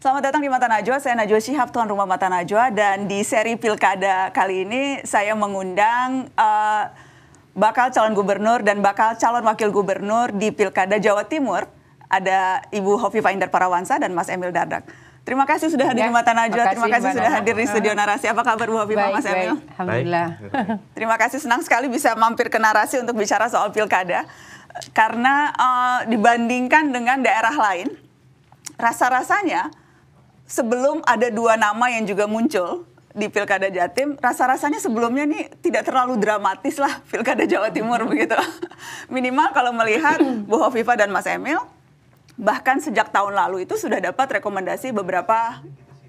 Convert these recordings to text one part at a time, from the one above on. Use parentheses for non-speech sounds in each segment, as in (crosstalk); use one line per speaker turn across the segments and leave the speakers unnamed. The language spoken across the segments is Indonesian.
Selamat datang di Mata Najwa, saya Najwa Shihab, tuan rumah Mata Najwa dan di seri Pilkada kali ini saya mengundang uh, bakal calon gubernur dan bakal calon wakil gubernur di Pilkada Jawa Timur. Ada Ibu Hovifa Indar Parawansa dan Mas Emil Dardak. Terima kasih sudah hadir ya, di Mata Najwa, terima kasih sudah hadir di Studio Narasi. Apa kabar Bu Hovifa, baik, Mas Emil? Baik, Alhamdulillah. terima kasih, senang sekali bisa mampir ke Narasi untuk bicara soal Pilkada. Karena uh, dibandingkan dengan daerah lain, rasa-rasanya sebelum ada dua nama yang juga muncul di Pilkada Jatim, rasa-rasanya sebelumnya nih tidak terlalu dramatis lah Pilkada Jawa Timur begitu. (laughs) Minimal kalau melihat Bu Hovifa dan Mas Emil, bahkan sejak tahun lalu itu sudah dapat rekomendasi beberapa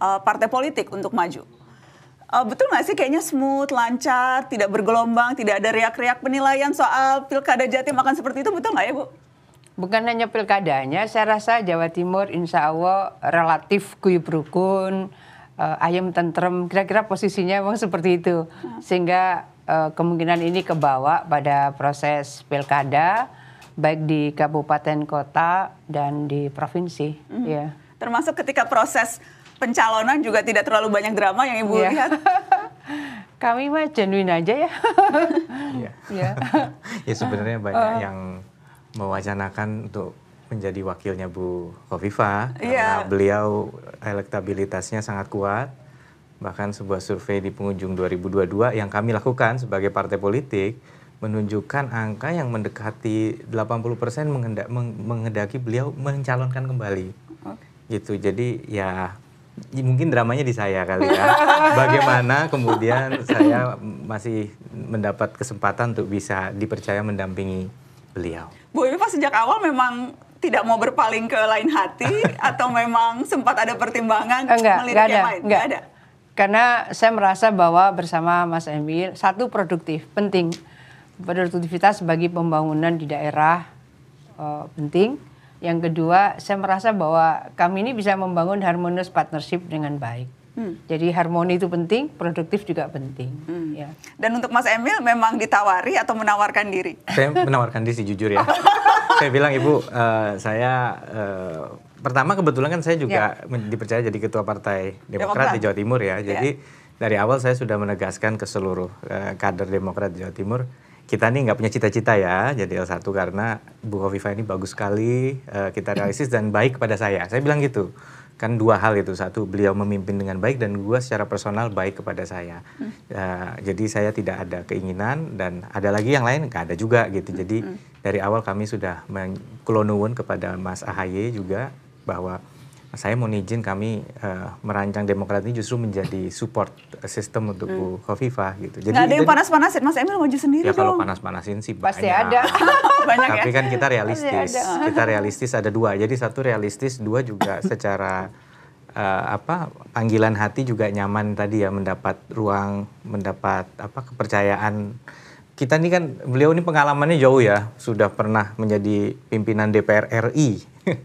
uh, partai politik untuk maju. Uh, betul nggak sih kayaknya smooth, lancar, tidak bergelombang, tidak ada riak-riak penilaian soal Pilkada Jatim akan seperti
itu, betul nggak ya Bu? bukan hanya pilkadanya, saya rasa Jawa Timur insya Allah relatif kuyup rukun, uh, ayam tentrem, kira-kira posisinya memang seperti itu. Hmm. Sehingga uh, kemungkinan ini kebawa pada proses pilkada, baik di kabupaten kota dan di provinsi. Mm. Yeah. Termasuk
ketika proses pencalonan juga tidak terlalu banyak drama yang Ibu yeah. lihat.
(laughs) Kami mah genuine aja ya. Iya. iya. (laughs)
ya sebenarnya banyak uh, yang mewacanakan untuk menjadi wakilnya Bu Kofifa yeah. Iya. karena beliau elektabilitasnya sangat kuat. Bahkan sebuah survei di pengunjung 2022 yang kami lakukan sebagai partai politik menunjukkan angka yang mendekati 80% persen menghendaki beliau mencalonkan kembali. Okay. Gitu. Jadi ya mungkin dramanya di saya kali ya. (laughs) Bagaimana kemudian saya masih mendapat kesempatan untuk bisa dipercaya mendampingi beliau?
Bu Ibu sejak awal memang tidak mau berpaling ke lain hati (laughs) atau memang sempat ada pertimbangan enggak, melirik enggak ada, yang lain? Enggak. enggak ada.
Karena saya merasa bahwa bersama Mas Emil satu produktif penting produktivitas bagi pembangunan di daerah uh, penting. Yang kedua, saya merasa bahwa kami ini bisa membangun harmonis partnership dengan baik Hmm. Jadi harmoni itu penting, produktif juga penting. Hmm. Ya. Dan untuk Mas Emil memang
ditawari atau menawarkan diri?
Saya menawarkan diri sih jujur ya. (laughs) saya bilang ibu, uh, saya uh, pertama kebetulan kan saya juga ya. dipercaya jadi ketua partai Demokrat, di Jawa Timur ya. ya. Jadi ya. dari awal saya sudah menegaskan ke seluruh uh, kader Demokrat di Jawa Timur kita nih nggak punya cita-cita ya jadi L1 karena Bu Hovifa ini bagus sekali, kita realistis dan baik kepada saya. Saya bilang gitu kan dua hal itu satu beliau memimpin dengan baik dan gue secara personal baik kepada saya hmm. uh, jadi saya tidak ada keinginan dan ada lagi yang lain nggak ada juga gitu jadi hmm. dari awal kami sudah mengklonuun kepada Mas ahy juga bahwa saya mau izin kami uh, merancang demokrat ini justru menjadi support sistem untuk hmm. Bu Khofifah gitu. Jadi Nggak ada yang
panas-panasin, Mas Emil maju sendiri Ya
dong. kalau panas-panasin sih Pasti banyak. ada. (laughs) banyak ya. Tapi kan kita realistis. Kita realistis ada dua. Jadi satu realistis, dua juga secara uh, apa panggilan hati juga nyaman tadi ya mendapat ruang, mendapat apa kepercayaan kita ini kan beliau ini pengalamannya jauh ya, sudah pernah menjadi pimpinan DPR RI,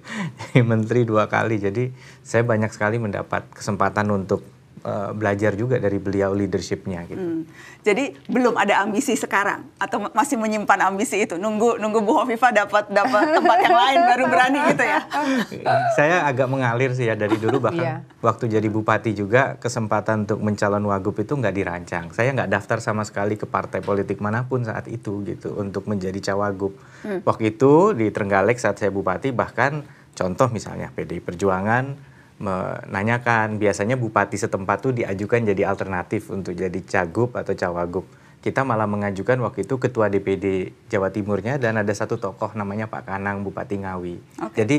(laughs) menteri dua kali. Jadi saya banyak sekali mendapat kesempatan untuk Eh, belajar juga dari beliau leadershipnya gitu.
Hmm. Jadi belum ada ambisi sekarang atau masih menyimpan ambisi itu nunggu nunggu Bu Hovifa dapat dapat tempat yang lain baru berani gitu ya. Eh,
saya agak mengalir sih ya dari dulu bahkan yeah. waktu jadi bupati juga kesempatan untuk mencalon wagub itu nggak dirancang. Saya nggak daftar sama sekali ke partai politik manapun saat itu gitu untuk menjadi cawagup. Hmm. Waktu itu di Trenggalek saat saya bupati bahkan contoh misalnya PDI Perjuangan menanyakan biasanya bupati setempat tuh diajukan jadi alternatif untuk jadi cagup atau cawagup kita malah mengajukan waktu itu ketua DPD Jawa Timurnya dan ada satu tokoh namanya Pak Kanang Bupati Ngawi okay. jadi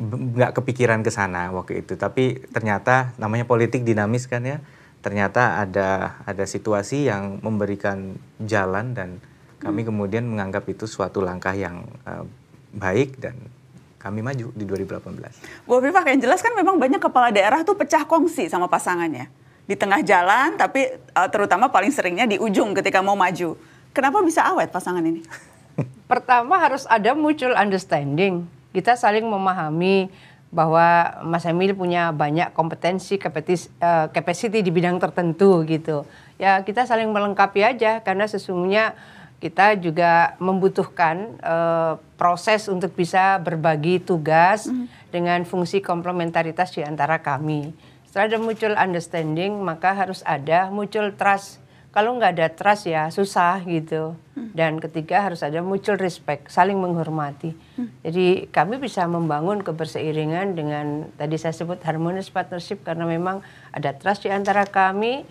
nggak kepikiran ke sana waktu itu tapi ternyata namanya politik dinamis kan ya ternyata ada ada situasi yang memberikan jalan dan kami hmm. kemudian menganggap itu suatu langkah yang uh, baik dan kami maju di 2018.
Bu Afifah yang jelas kan memang banyak kepala daerah tuh pecah kongsi sama pasangannya. Di tengah jalan tapi eh, terutama paling
seringnya di ujung ketika mau maju. Kenapa bisa awet pasangan ini? (laughs) Pertama harus ada mutual understanding. Kita saling memahami bahwa Mas Emil punya banyak kompetensi, kapasitas, eh, capacity di bidang tertentu gitu. Ya kita saling melengkapi aja karena sesungguhnya kita juga membutuhkan uh, proses untuk bisa berbagi tugas mm. dengan fungsi komplementaritas di antara kami. Setelah ada muncul understanding, maka harus ada muncul trust. Kalau nggak ada trust ya susah gitu. Hmm. Dan ketiga harus ada muncul respect, saling menghormati. Hmm. Jadi kami bisa membangun keberseiringan dengan tadi saya sebut harmonious partnership karena memang ada trust di antara kami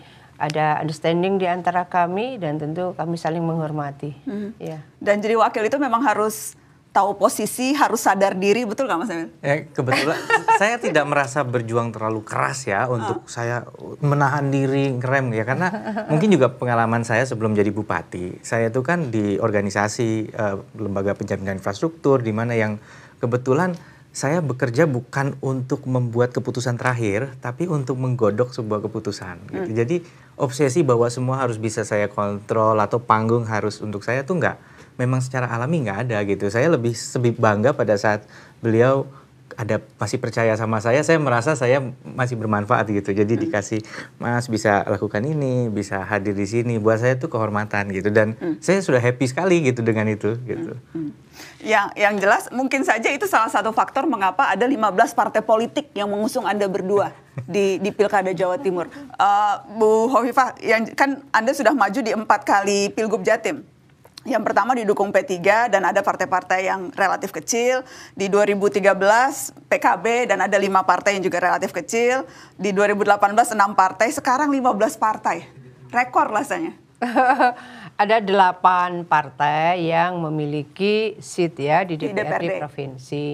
ada understanding di antara kami dan tentu kami saling menghormati. Hmm. Ya. Dan jadi wakil itu memang harus
tahu posisi, harus sadar diri, betul nggak Mas Emil?
Ya, kebetulan (laughs) saya tidak merasa berjuang terlalu keras ya untuk uh. saya menahan diri ngerem ya karena mungkin juga pengalaman saya sebelum jadi bupati, saya itu kan di organisasi uh, lembaga penjaminan infrastruktur di mana yang kebetulan saya bekerja bukan untuk membuat keputusan terakhir, tapi untuk menggodok sebuah keputusan. Hmm. Jadi obsesi bahwa semua harus bisa saya kontrol atau panggung harus untuk saya tuh nggak memang secara alami nggak ada gitu saya lebih lebih bangga pada saat beliau ada masih percaya sama saya saya merasa saya masih bermanfaat gitu jadi hmm. dikasih mas bisa lakukan ini bisa hadir di sini buat saya itu kehormatan gitu dan hmm. saya sudah happy sekali gitu dengan itu gitu Hmm. hmm.
yang yang jelas mungkin saja itu salah satu faktor mengapa ada 15 partai politik yang mengusung anda berdua di di pilkada Jawa Timur. Uh, Bu Hovifah, yang kan Anda sudah maju di empat kali pilgub Jatim. Yang pertama didukung P3 dan ada partai-partai yang relatif kecil. Di 2013 PKB dan ada lima partai yang juga relatif kecil. Di 2018 enam partai, sekarang 15 partai. Rekor rasanya.
(laughs) ada delapan partai yang memiliki seat ya di DPRD, di DPRD. provinsi.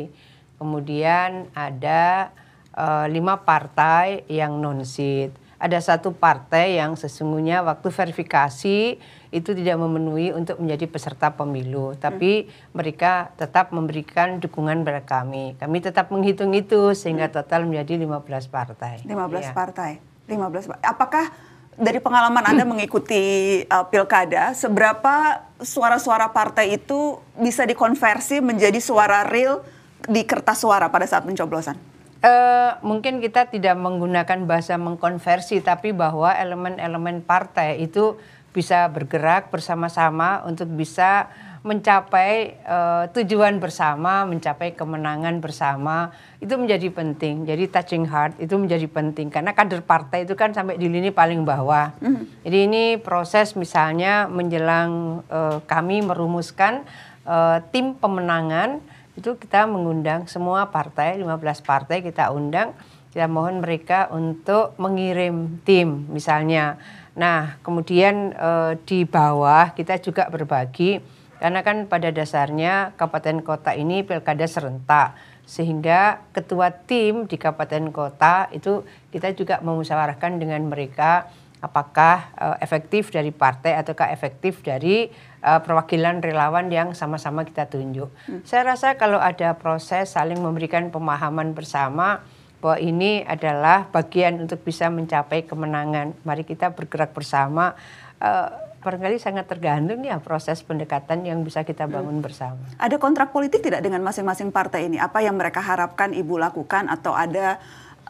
Kemudian ada uh, lima partai yang non-seat. Ada satu partai yang sesungguhnya waktu verifikasi itu tidak memenuhi untuk menjadi peserta pemilu, tapi hmm. mereka tetap memberikan dukungan kepada kami. Kami tetap menghitung itu sehingga hmm. total menjadi 15 partai. 15 ya.
partai. 15 apakah dari pengalaman Anda (clears throat) mengikuti uh, pilkada, seberapa suara-suara partai itu bisa dikonversi menjadi suara real di kertas suara pada saat pencoblosan?
Uh, mungkin kita tidak menggunakan bahasa mengkonversi, tapi bahwa elemen-elemen partai itu bisa bergerak bersama-sama untuk bisa mencapai uh, tujuan bersama, mencapai kemenangan bersama itu menjadi penting. Jadi touching heart itu menjadi penting karena kader partai itu kan sampai di lini paling bawah. Mm -hmm. Jadi ini proses misalnya menjelang uh, kami merumuskan uh, tim pemenangan itu kita mengundang semua partai 15 partai kita undang kita mohon mereka untuk mengirim tim misalnya nah kemudian e, di bawah kita juga berbagi karena kan pada dasarnya kabupaten kota ini pilkada serentak sehingga ketua tim di kabupaten kota itu kita juga memusyawarahkan dengan mereka apakah eh, efektif dari partai ataukah efektif dari Eh, perwakilan relawan yang sama-sama kita tunjuk. Hmm. Saya rasa kalau ada proses saling memberikan pemahaman bersama bahwa ini adalah bagian untuk bisa mencapai kemenangan. Mari kita bergerak bersama. Uh, barangkali sangat tergantung ya proses pendekatan yang bisa kita hmm. bangun hmm. bersama.
Ada kontrak politik tidak dengan masing-masing partai ini? Apa yang mereka harapkan ibu lakukan atau ada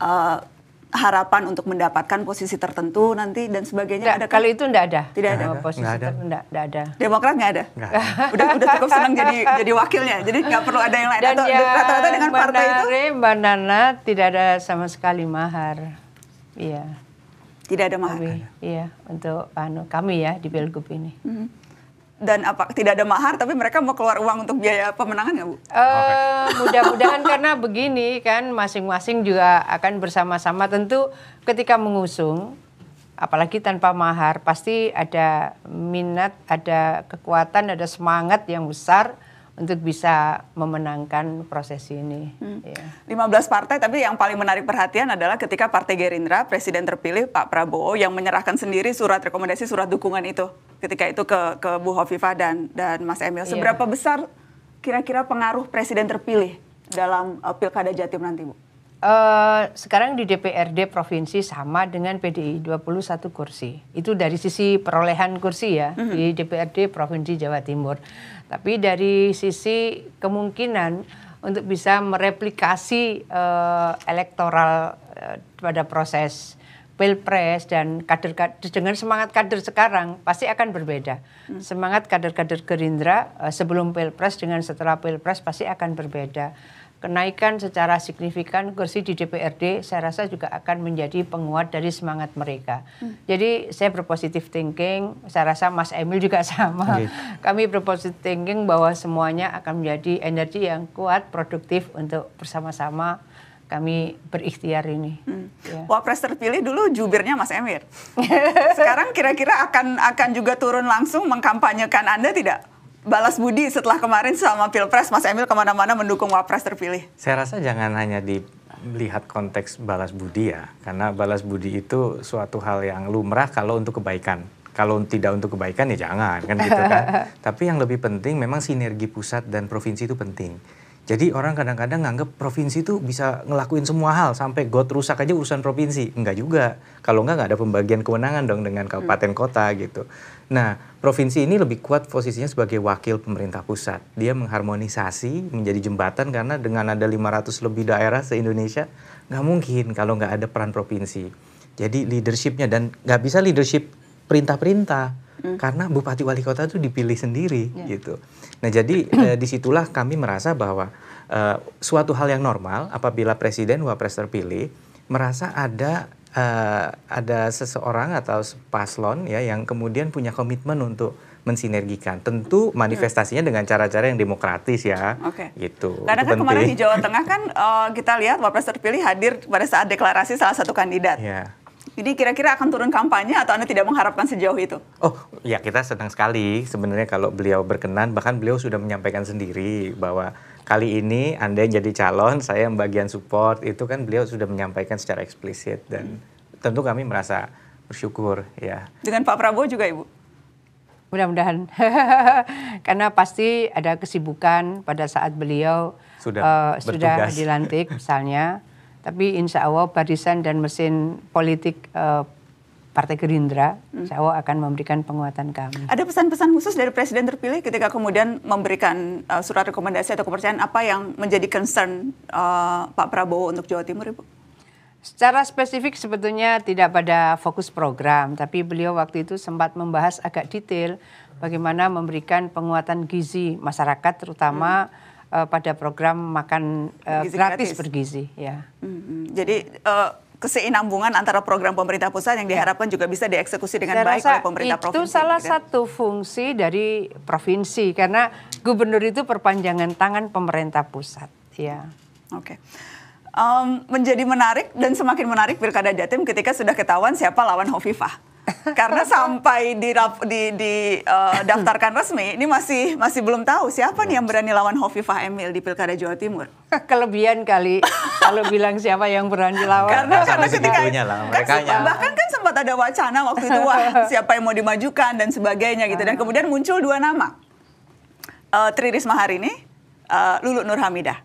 uh, harapan untuk mendapatkan posisi tertentu nanti dan sebagainya ada kalau itu enggak ada tidak ada, oh, ada.
posisi enggak ada. Enggak, enggak ada demokrat enggak ada, enggak ada. udah udah cukup senang jadi jadi wakilnya jadi nggak perlu ada yang lain dan atau ya, rata-rata dengan menarik, partai itu mbak Nana tidak ada sama sekali mahar iya tidak ada mahar iya untuk anu kami ya di Pilgub ini mm
-hmm dan apa tidak ada mahar tapi mereka mau keluar uang untuk biaya pemenangan nggak
bu? Uh, Mudah-mudahan karena begini kan masing-masing juga akan bersama-sama tentu ketika mengusung apalagi tanpa mahar pasti ada minat, ada kekuatan, ada semangat yang besar untuk bisa memenangkan proses ini. Hmm. Ya.
15 partai, tapi yang paling menarik perhatian adalah ketika Partai Gerindra, Presiden terpilih Pak Prabowo yang menyerahkan sendiri surat rekomendasi, surat dukungan itu ketika itu ke ke Bu Hovifah dan dan Mas Emil. Iya. Seberapa ya. besar kira-kira pengaruh Presiden terpilih dalam uh, pilkada Jatim nanti, Bu?
Eh, sekarang di DPRD provinsi sama dengan PDI 21 kursi. Itu dari sisi perolehan kursi ya mm -hmm. di DPRD provinsi Jawa Timur. Tapi dari sisi kemungkinan untuk bisa mereplikasi uh, elektoral uh, pada proses pilpres dan kader, kader dengan semangat kader sekarang pasti akan berbeda. Hmm. Semangat kader-kader Gerindra uh, sebelum pilpres dengan setelah pilpres pasti akan berbeda kenaikan secara signifikan kursi di DPRD, saya rasa juga akan menjadi penguat dari semangat mereka. Hmm. Jadi saya berpositif thinking, saya rasa Mas Emil juga (laughs) sama. Okay. Kami berpositif thinking bahwa semuanya akan menjadi energi yang kuat, produktif untuk bersama-sama kami berikhtiar ini.
Hmm. Ya. Wapres terpilih dulu jubirnya Mas Emir. (laughs)
Sekarang kira-kira akan akan
juga turun langsung mengkampanyekan Anda tidak? balas budi setelah kemarin sama Pilpres Mas Emil kemana-mana mendukung Wapres terpilih?
Saya rasa jangan hanya dilihat konteks balas budi ya, karena balas budi itu suatu hal yang lumrah kalau untuk kebaikan. Kalau tidak untuk kebaikan ya jangan kan gitu kan. (laughs) Tapi yang lebih penting memang sinergi pusat dan provinsi itu penting. Jadi orang kadang-kadang nganggep provinsi itu bisa ngelakuin semua hal sampai got rusak aja urusan provinsi. Enggak juga. Kalau enggak enggak ada pembagian kewenangan dong dengan kabupaten hmm. kota gitu. Nah, provinsi ini lebih kuat posisinya sebagai wakil pemerintah pusat. Dia mengharmonisasi menjadi jembatan karena dengan ada 500 lebih daerah se-Indonesia nggak mungkin kalau nggak ada peran provinsi. Jadi leadershipnya dan nggak bisa leadership perintah-perintah hmm. karena bupati wali kota itu dipilih sendiri yeah. gitu. Nah jadi eh, disitulah kami merasa bahwa eh, suatu hal yang normal apabila presiden wapres terpilih merasa ada eh, ada seseorang atau paslon ya yang kemudian punya komitmen untuk mensinergikan. Tentu iya. manifestasinya dengan cara-cara yang demokratis ya. Oke. Okay. Gitu. Karena itu kan penting. kemarin di Jawa
Tengah kan uh, kita lihat Wapres terpilih hadir pada saat deklarasi salah satu kandidat. Yeah. Jadi kira-kira akan turun kampanye atau Anda tidak mengharapkan sejauh itu? Oh,
ya kita senang sekali sebenarnya kalau beliau berkenan, bahkan beliau sudah menyampaikan sendiri bahwa kali ini Anda yang jadi calon, saya yang bagian support, itu kan beliau sudah menyampaikan secara eksplisit dan hmm. tentu kami merasa bersyukur ya.
Dengan Pak Prabowo juga Ibu? Mudah-mudahan. (laughs) Karena pasti ada kesibukan pada saat beliau sudah, uh, sudah dilantik misalnya. Tapi insya Allah barisan dan mesin politik eh, Partai Gerindra, hmm. insya Allah akan memberikan penguatan kami. Ada
pesan-pesan khusus dari Presiden terpilih ketika kemudian memberikan uh, surat rekomendasi atau kepercayaan apa yang menjadi concern uh, Pak Prabowo untuk Jawa Timur, Ibu?
Secara spesifik sebetulnya tidak pada fokus program, tapi beliau waktu itu sempat membahas agak detail bagaimana memberikan penguatan gizi masyarakat terutama hmm uh, pada program makan uh, gratis, gratis bergizi ya. hmm Jadi
uh, antara program pemerintah pusat yang diharapkan juga bisa dieksekusi dengan Saya baik oleh pemerintah itu provinsi. Itu salah gitu. Ya.
satu fungsi dari provinsi karena gubernur itu perpanjangan tangan pemerintah pusat ya. Oke. Okay um,
menjadi menarik dan semakin menarik Pilkada Jatim ketika sudah ketahuan siapa lawan Hovifah karena sampai di di, di uh, daftarkan resmi ini masih masih belum tahu siapa nih yang berani lawan Hovifah Emil di Pilkada Jawa Timur. (laughs) Kelebihan kali kalau bilang siapa yang
berani lawan.
Karena karena ketika
kan kan, bahkan
kan sempat ada wacana waktu itu wah (laughs) siapa yang mau dimajukan dan sebagainya gitu dan ah. kemudian muncul dua nama. Uh, Tri Risma hari ini, uh, eh, Lulu Nur Hamidah,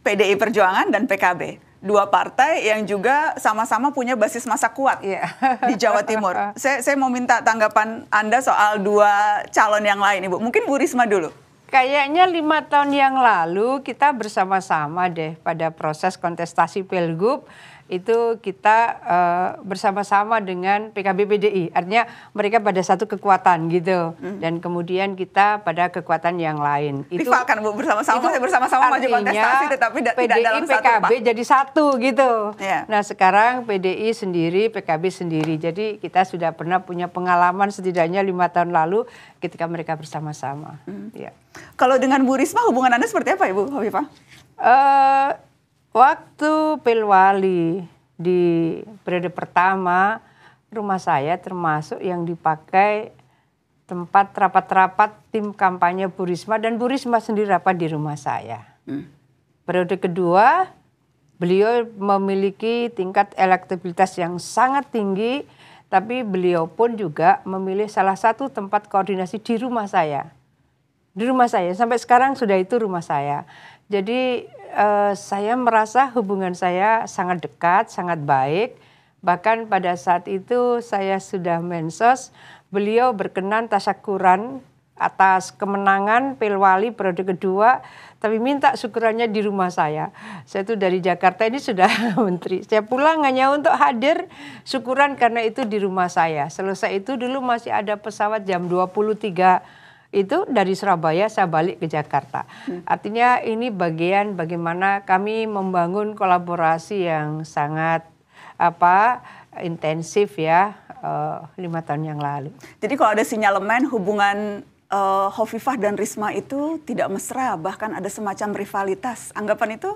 PDI Perjuangan dan PKB dua partai yang juga sama-sama punya basis masa kuat yeah. di Jawa Timur. (laughs) Saya, saya mau minta tanggapan
Anda soal dua calon yang lain, Ibu. Mungkin Bu Risma dulu. Kayaknya lima tahun yang lalu kita bersama-sama deh pada proses kontestasi Pilgub itu kita uh, bersama-sama dengan PKB PDI. Artinya mereka pada satu kekuatan gitu. Hmm. Dan kemudian kita pada kekuatan yang lain. Itu Rivalkan Bu bersama-sama
Itu ya, bersama-sama maju kontestasi tetapi da, PDI, dalam PKB satu jadi
satu gitu. Yeah. Nah, sekarang PDI sendiri, PKB sendiri. Jadi kita sudah pernah punya pengalaman setidaknya lima tahun lalu ketika mereka bersama-sama. Hmm. Ya.
Kalau dengan Bu Risma hubungan Anda
seperti apa Ibu Hovifah? Uh, Waktu Pilwali di periode pertama, rumah saya termasuk yang dipakai tempat rapat-rapat tim kampanye Bu Risma dan Bu Risma sendiri rapat di rumah saya. Hmm. Periode kedua, beliau memiliki tingkat elektabilitas yang sangat tinggi, tapi beliau pun juga memilih salah satu tempat koordinasi di rumah saya. Di rumah saya, sampai sekarang sudah itu rumah saya. Jadi uh, saya merasa hubungan saya sangat dekat, sangat baik. Bahkan pada saat itu saya sudah mensos, beliau berkenan tasakuran atas kemenangan Pilwali periode kedua, tapi minta syukurannya di rumah saya. Saya itu dari Jakarta ini sudah (laughs) menteri. Saya pulang hanya untuk hadir syukuran karena itu di rumah saya. Selesai itu dulu masih ada pesawat jam 23 itu dari Surabaya saya balik ke Jakarta. Hmm. Artinya ini bagian bagaimana kami membangun kolaborasi yang sangat apa intensif ya uh, lima tahun yang lalu. Jadi kalau
ada sinyalemen hubungan uh, Hovifah dan Risma itu tidak mesra bahkan ada semacam rivalitas. Anggapan itu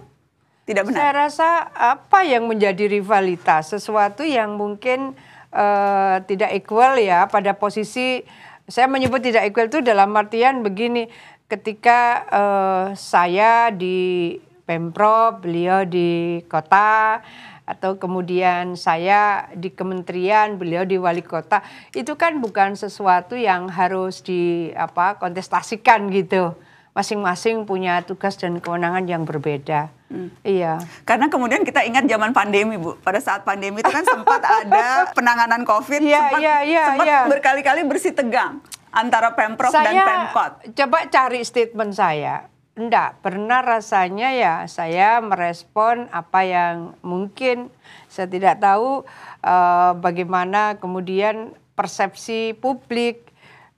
tidak benar. Saya rasa apa yang menjadi rivalitas sesuatu yang mungkin uh, tidak equal ya pada posisi saya menyebut tidak equal itu dalam artian begini, ketika uh, saya di Pemprov, beliau di kota, atau kemudian saya di kementerian, beliau di wali kota, itu kan bukan sesuatu yang harus di apa kontestasikan gitu masing-masing punya tugas dan kewenangan yang berbeda. Hmm. Iya.
Karena kemudian kita ingat zaman pandemi, Bu. Pada saat pandemi itu kan sempat (laughs) ada penanganan COVID, yeah, sempat, yeah, yeah, sempat yeah. berkali-kali bersih tegang antara Pemprov saya, dan Pemkot.
Coba cari statement saya. Enggak, pernah rasanya ya saya merespon apa yang mungkin saya tidak tahu eh, bagaimana kemudian persepsi publik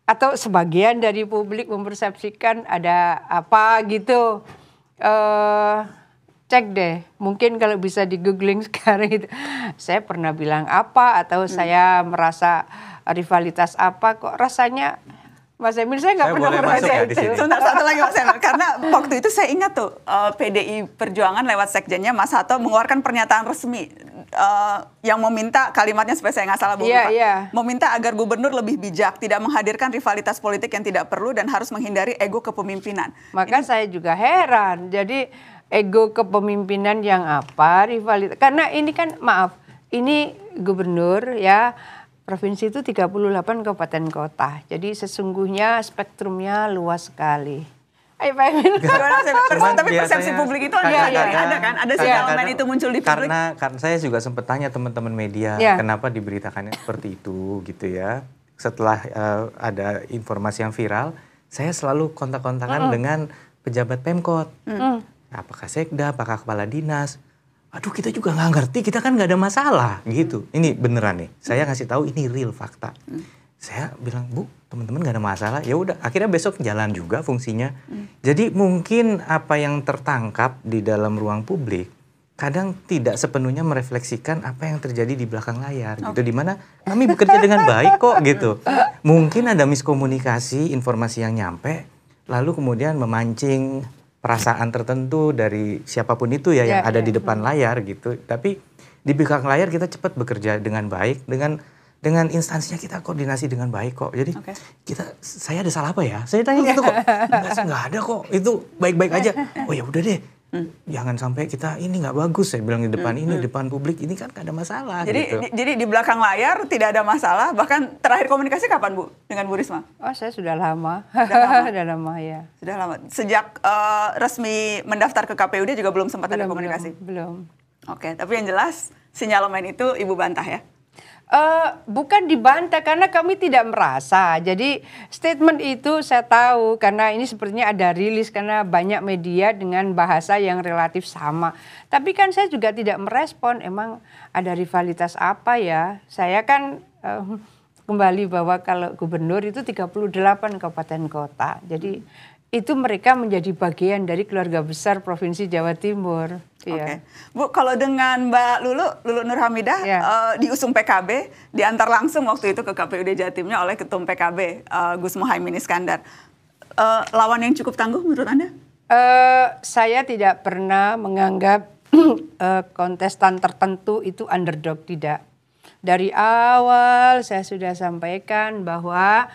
atau sebagian dari publik mempersepsikan ada apa gitu uh, cek deh mungkin kalau bisa di googling (laughs) sekarang itu saya pernah bilang apa atau hmm. saya merasa rivalitas apa kok rasanya Mas Emil saya nggak pernah merasa ya itu. Sebentar satu lagi Mas Emil karena waktu itu
saya ingat tuh eh, PDI Perjuangan lewat sekjennya Mas Hato mengeluarkan pernyataan resmi uh, yang meminta kalimatnya supaya saya nggak salah Bung yeah, yeah. meminta agar gubernur lebih bijak, tidak
menghadirkan rivalitas politik yang tidak perlu dan harus menghindari ego kepemimpinan. Maka Ini... saya juga heran. Jadi ego kepemimpinan yang apa rivalitas karena ini kan maaf ini gubernur ya Provinsi itu 38 kabupaten kota. Jadi sesungguhnya spektrumnya luas sekali. Ayo Pak Emin, tapi persepsi publik itu ada, ya, ya, ada kan? Ada sih elemen itu muncul di publik. Karena,
karena saya juga sempat tanya teman-teman media, ya. kenapa diberitakannya seperti itu gitu ya. Setelah uh, ada informasi yang viral, saya selalu kontak-kontakan mm -hmm. dengan pejabat Pemkot. Mm -hmm. Apakah sekda, apakah kepala dinas, aduh kita juga nggak ngerti, kita kan nggak ada masalah gitu. Ini beneran nih, saya hmm. ngasih tahu ini real fakta. Hmm. Saya bilang bu, teman-teman nggak ada masalah, ya udah. Akhirnya besok jalan juga fungsinya. Hmm. Jadi mungkin apa yang tertangkap di dalam ruang publik kadang tidak sepenuhnya merefleksikan apa yang terjadi di belakang layar okay. gitu dimana kami bekerja dengan baik kok gitu mungkin ada miskomunikasi informasi yang nyampe lalu kemudian memancing perasaan tertentu dari siapapun itu ya, yeah, yang ya, ada ya. di depan hmm. layar gitu. Tapi di belakang layar kita cepat bekerja dengan baik dengan dengan instansinya kita koordinasi dengan baik kok. Jadi okay. kita saya ada salah apa ya? Saya tanya gitu kok. (laughs) Enggak, enggak ada kok. Itu baik-baik aja. Oh ya udah deh hmm. jangan sampai kita ini nggak bagus ya bilang di depan hmm. ini, hmm. depan publik ini kan
gak ada masalah. Jadi gitu. di, jadi di belakang layar tidak ada masalah. Bahkan terakhir komunikasi kapan Bu dengan Bu Risma? Oh saya sudah lama, sudah lama, (laughs)
sudah lama ya.
Sudah lama. Sejak uh, resmi mendaftar ke KPUD juga belum sempat belum, ada komunikasi. Belum. belum. Oke, tapi yang jelas sinyalemen itu Ibu bantah ya.
Uh, bukan dibantah karena kami tidak merasa. Jadi statement itu saya tahu karena ini sepertinya ada rilis karena banyak media dengan bahasa yang relatif sama. Tapi kan saya juga tidak merespon. Emang ada rivalitas apa ya? Saya kan uh, kembali bahwa kalau gubernur itu 38 kabupaten kota. Jadi itu mereka menjadi bagian dari keluarga besar Provinsi Jawa Timur. Iya. Oke. Okay. Bu, kalau dengan Mbak Lulu, Lulu
Nur Hamidah ya. uh, eh, diusung PKB, diantar langsung waktu itu ke KPUD Jatimnya oleh Ketum PKB uh, eh, Gus Muhaymin Iskandar. Uh, lawan yang cukup tangguh menurut Anda?
Uh, saya tidak pernah menganggap uh, (clears throat) kontestan tertentu itu underdog, tidak. Dari awal saya sudah sampaikan bahwa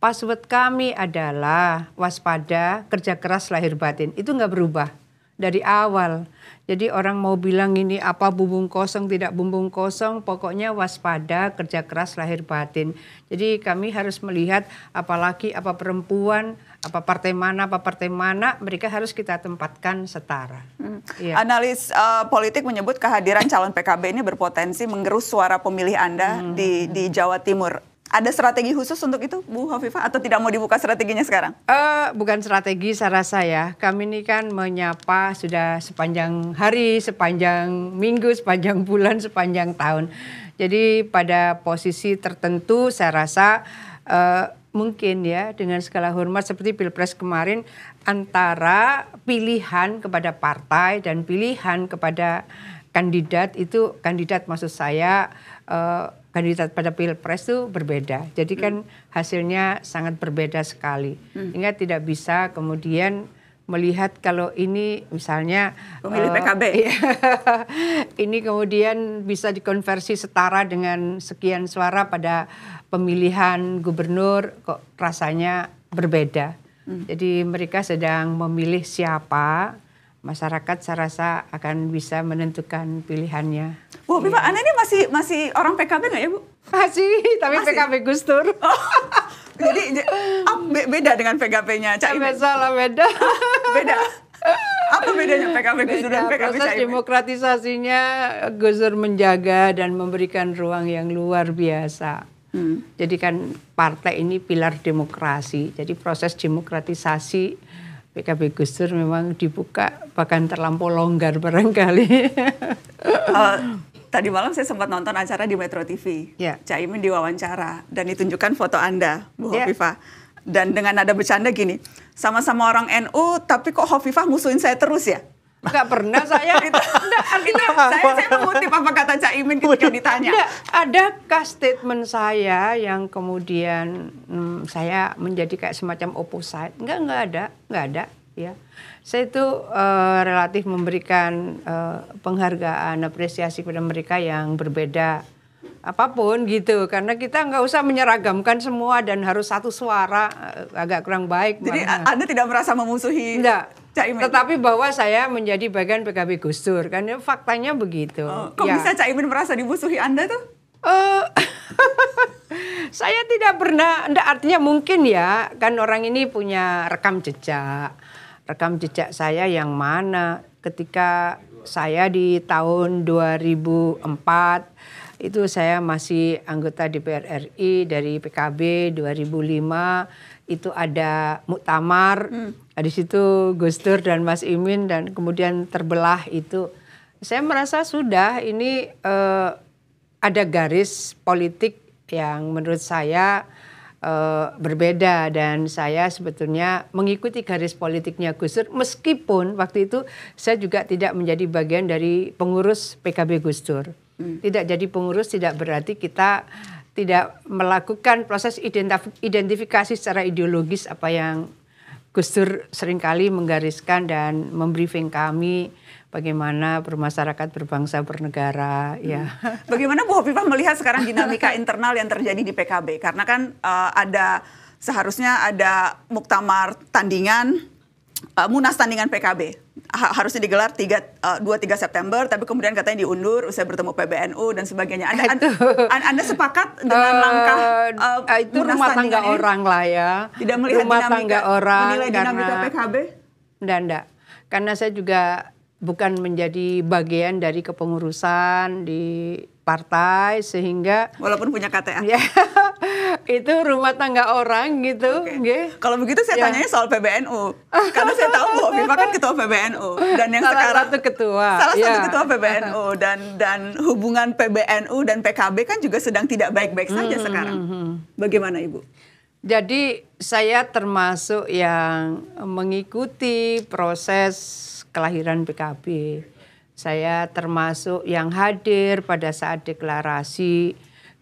Password kami adalah waspada, kerja keras, lahir batin. Itu nggak berubah dari awal. Jadi orang mau bilang ini apa bumbung kosong, tidak bumbung kosong, pokoknya waspada, kerja keras, lahir batin. Jadi kami harus melihat apalagi apa perempuan, apa partai mana, apa partai mana, mereka harus kita tempatkan setara. Hmm. Ya. Analis uh, politik menyebut kehadiran
calon PKB ini berpotensi menggerus suara pemilih Anda hmm. di, di Jawa Timur. Ada strategi khusus untuk itu, Bu
Hafifah, atau tidak mau dibuka strateginya sekarang? Uh, bukan strategi, saya rasa ya. Kami ini kan menyapa sudah sepanjang hari, sepanjang minggu, (laughs) sepanjang bulan, sepanjang tahun. Jadi pada posisi tertentu, saya rasa uh, mungkin ya dengan segala hormat seperti pilpres kemarin antara pilihan kepada partai dan pilihan kepada kandidat itu kandidat maksud saya. Uh, kandidat pada pilpres itu berbeda. Jadi kan hmm. hasilnya sangat berbeda sekali. Hmm. tidak bisa kemudian melihat kalau ini misalnya pemilih eh, PKB (laughs) iya. ini kemudian bisa dikonversi setara dengan sekian suara pada pemilihan gubernur kok rasanya berbeda. Hmm. Jadi mereka sedang memilih siapa masyarakat saya rasa akan bisa menentukan pilihannya. Bu Hovifa, yeah. Anda
ini masih masih orang PKB nggak ya Bu? Masih, tapi masih. PKB Gus Dur. Oh, (laughs) jadi oh, beda dengan PKB-nya Cak Imin. Salah beda. beda.
Apa bedanya PKB Gus Dur dan PKB Proses Caimin? demokratisasinya Gus Dur menjaga dan memberikan ruang yang luar biasa. Hmm. Jadi kan partai ini pilar demokrasi. Jadi proses demokratisasi PKB Gus Dur memang dibuka bahkan terlampau longgar barangkali.
uh, tadi malam saya sempat nonton acara di Metro TV. Yeah. Caimin diwawancara dan ditunjukkan foto Anda, Bu ya. Hovifah. Yeah. Dan dengan nada bercanda gini, sama-sama orang NU tapi kok Hovifah musuhin saya terus ya? Enggak pernah saya (laughs) itu. Enggak, artinya kan saya, saya mengutip apa kata Caimin
ketika ditanya. Nggak, adakah statement saya yang kemudian hmm, saya menjadi kayak semacam opposite? Enggak enggak ada. enggak ada. Ya saya itu uh, relatif memberikan uh, penghargaan, apresiasi pada mereka yang berbeda apapun gitu karena kita nggak usah menyeragamkan semua dan harus satu suara eh, agak kurang baik. Jadi mana. Anda tidak merasa memusuhi? Tidak, Caimin. Tetapi bahwa saya menjadi bagian PKB Gus kan ya faktanya begitu. Oh, kok ya. bisa Caimin merasa dimusuhi Anda tuh? Uh, (laughs) saya tidak pernah, enggak artinya mungkin ya kan orang ini punya rekam jejak rekam jejak saya yang mana ketika saya di tahun 2004 itu saya masih anggota DPR RI dari PKB 2005 itu ada muktamar hmm. di situ Gus Dur dan Mas Imin dan kemudian terbelah itu saya merasa sudah ini eh, ada garis politik yang menurut saya uh, berbeda dan saya sebetulnya mengikuti garis politiknya Gus Dur meskipun waktu itu saya juga tidak menjadi bagian dari pengurus PKB Gus Dur. Hmm. Tidak jadi pengurus tidak berarti kita tidak melakukan proses identif identifikasi secara ideologis apa yang Gus Dur seringkali menggariskan dan membriefing kami bagaimana bermasyarakat, berbangsa, bernegara. Hmm. Ya.
(laughs) Bagaimana Bu Hovifah melihat sekarang dinamika (laughs) internal yang terjadi di PKB? Karena kan uh, ada seharusnya ada muktamar tandingan uh, munas tandingan PKB harusnya digelar 3 eh, dua tiga September tapi kemudian katanya diundur usai bertemu PBNU dan sebagainya. Anda itu. an, Anda sepakat dengan langkah uh, itu munas rumah tangga orang
lah ya. Tidak melihat rumah dinamika tangga orang menilai dinamika karena, PKB? Tidak tidak, Karena saya juga bukan menjadi bagian dari kepengurusan di partai sehingga
walaupun punya KTA (laughs) ya,
itu rumah tangga
orang gitu okay. kalau begitu saya ya. tanya soal PBNU karena saya tahu Bu Viva kan ketua PBNU dan yang salah sekarang satu
ketua salah ya. satu ketua
PBNU dan dan hubungan PBNU dan PKB kan juga sedang tidak baik-baik saja hmm, sekarang hmm, hmm. bagaimana Ibu
jadi saya termasuk yang mengikuti proses kelahiran PKB. Saya termasuk yang hadir pada saat deklarasi.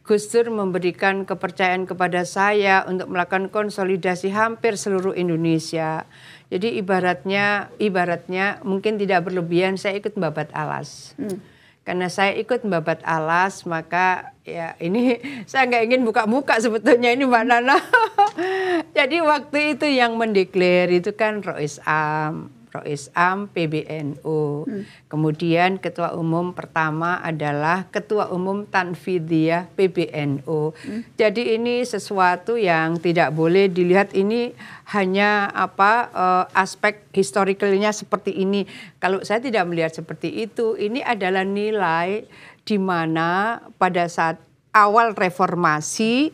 Gus Dur memberikan kepercayaan kepada saya untuk melakukan konsolidasi hampir seluruh Indonesia. Jadi ibaratnya ibaratnya mungkin tidak berlebihan saya ikut babat alas. Hmm. Karena saya ikut babat alas maka ya ini (laughs) saya nggak ingin buka-buka sebetulnya ini Mbak Nana. (laughs) Jadi waktu itu yang mendeklar itu kan Rois Am. Proesam PBNU. Hmm. Kemudian ketua umum pertama adalah ketua umum Tanfidiyah PBNU. Hmm. Jadi ini sesuatu yang tidak boleh dilihat ini hanya apa uh, aspek historikalnya seperti ini. Kalau saya tidak melihat seperti itu, ini adalah nilai di mana pada saat awal reformasi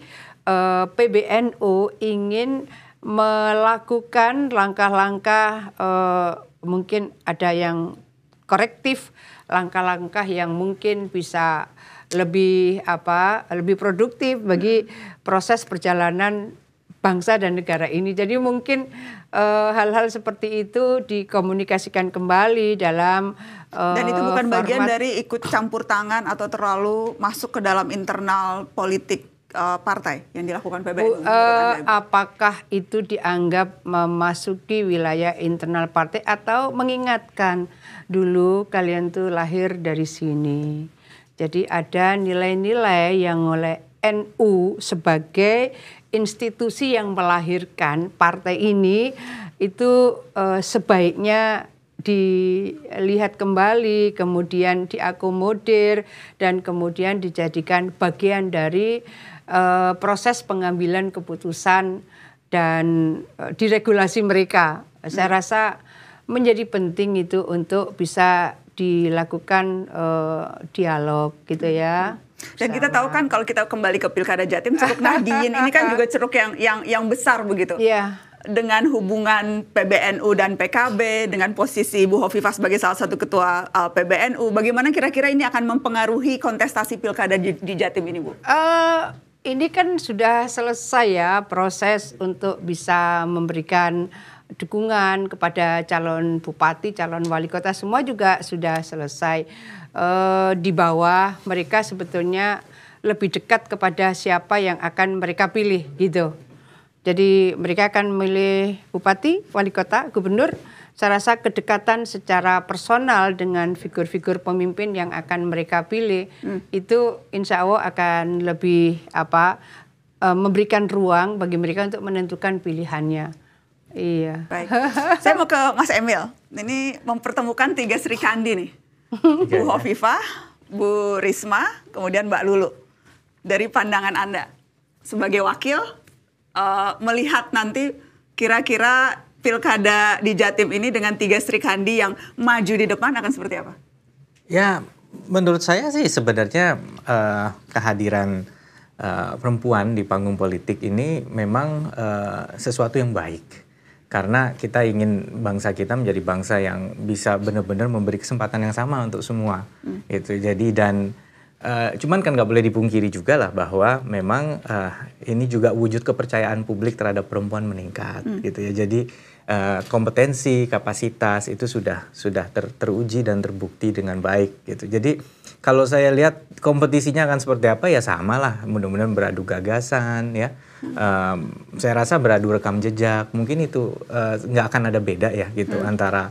uh, eh, PBNU ingin melakukan langkah-langkah uh, mungkin ada yang korektif, langkah-langkah yang mungkin bisa lebih apa lebih produktif bagi proses perjalanan bangsa dan negara ini. Jadi mungkin eh, hal-hal uh, seperti itu dikomunikasikan kembali dalam uh, dan itu bukan format... bagian dari
ikut campur tangan atau terlalu masuk ke dalam internal politik Eh, partai yang dilakukan PBNU? Uh, eh,
apakah itu dianggap memasuki wilayah internal partai atau mengingatkan dulu kalian tuh lahir dari sini? Jadi ada nilai-nilai yang oleh NU sebagai institusi yang melahirkan partai ini itu uh, sebaiknya dilihat kembali, kemudian diakomodir, dan kemudian dijadikan bagian dari uh, proses pengambilan keputusan dan uh, diregulasi mereka. Saya rasa menjadi penting itu untuk bisa dilakukan uh, dialog gitu ya.
Dan Sama. kita tahu kan kalau kita kembali ke Pilkada Jatim ceruk Nahdien ini kan juga ceruk yang yang yang besar begitu. Iya dengan hubungan PBNU dan PKB dengan posisi Bu Hovifa sebagai salah satu ketua uh, PBNU bagaimana kira-kira ini akan mempengaruhi kontestasi pilkada di, di Jatim ini Bu?
Uh, ini kan sudah selesai ya proses untuk bisa memberikan dukungan kepada calon bupati, calon wali kota semua juga sudah selesai uh, di bawah mereka sebetulnya lebih dekat kepada siapa yang akan mereka pilih gitu. Jadi mereka akan memilih bupati, wali kota, gubernur. Saya rasa kedekatan secara personal dengan figur-figur pemimpin yang akan mereka pilih hmm. itu insya Allah akan lebih apa eh, memberikan ruang bagi mereka untuk menentukan pilihannya. Iya. Baik. Saya mau ke Mas Emil. Ini
mempertemukan tiga Sri Kandi nih. Bu ya. Hovifa, Bu Risma, kemudian Mbak Lulu. Dari pandangan Anda sebagai wakil uh, melihat nanti kira-kira pilkada di Jatim ini dengan tiga Sri Kandi yang maju di depan akan seperti apa?
Ya, menurut saya sih sebenarnya uh, kehadiran uh, perempuan di panggung politik ini memang uh, sesuatu yang baik. Karena kita ingin bangsa kita menjadi bangsa yang bisa benar-benar memberi kesempatan yang sama untuk semua, hmm. gitu. Jadi dan Uh, cuman kan nggak boleh dipungkiri juga lah bahwa memang uh, ini juga wujud kepercayaan publik terhadap perempuan meningkat hmm. gitu ya. Jadi uh, kompetensi, kapasitas itu sudah sudah ter, teruji dan terbukti dengan baik gitu. Jadi kalau saya lihat kompetisinya akan seperti apa ya sama lah. Mudah-mudahan beradu gagasan ya. Hmm. Um, saya rasa beradu rekam jejak mungkin itu nggak uh, akan ada beda ya gitu hmm. antara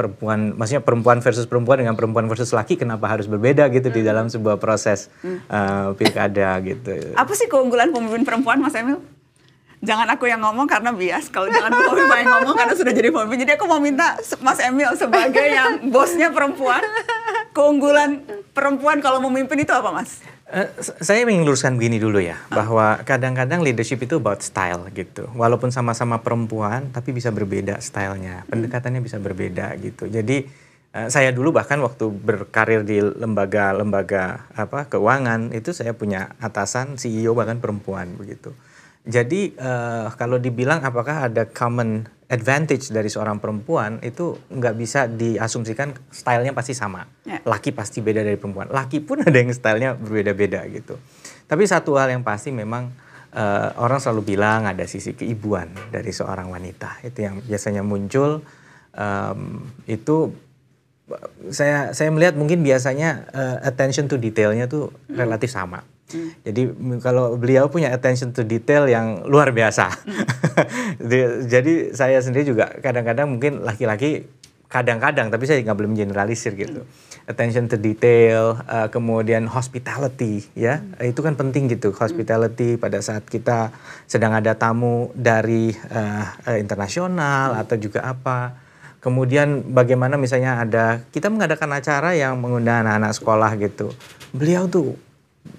perempuan maksudnya perempuan versus perempuan dengan perempuan versus laki kenapa harus berbeda gitu hmm. di dalam sebuah proses hmm. uh, pilkada gitu. Apa
sih keunggulan pemimpin perempuan Mas Emil? jangan aku yang ngomong karena bias kalau jangan Bu Kofifa yang ngomong karena sudah jadi pemimpin jadi aku mau minta Mas Emil sebagai (laughs) yang bosnya perempuan keunggulan perempuan kalau memimpin itu apa Mas?
Uh, saya ingin luruskan begini dulu ya, ah. bahwa kadang-kadang leadership itu about style gitu. Walaupun sama-sama perempuan, tapi bisa berbeda stylenya, hmm. pendekatannya bisa berbeda gitu. Jadi uh, saya dulu bahkan waktu berkarir di lembaga-lembaga apa keuangan itu saya punya atasan CEO bahkan perempuan begitu. Jadi uh, kalau dibilang apakah ada common advantage dari seorang perempuan itu nggak bisa diasumsikan stylenya pasti sama. Yeah. Laki pasti beda dari perempuan. Laki pun (laughs) ada yang stylenya berbeda-beda gitu. Tapi satu hal yang pasti memang uh, orang selalu bilang ada sisi keibuan dari seorang wanita itu yang biasanya muncul um, itu saya saya melihat mungkin biasanya uh, attention to detailnya tuh hmm. relatif sama Hmm. Jadi mm, kalau beliau punya attention to detail yang luar biasa. Mm. (laughs) jadi saya sendiri juga kadang-kadang mungkin laki-laki kadang-kadang tapi saya nggak boleh generalisir gitu. Hmm. Attention to detail, uh, kemudian hospitality ya. Hmm. Itu kan penting gitu hospitality hmm. pada saat kita sedang ada tamu dari uh, internasional hmm. atau juga apa. Kemudian bagaimana misalnya ada kita mengadakan acara yang mengundang anak-anak sekolah gitu. Beliau tuh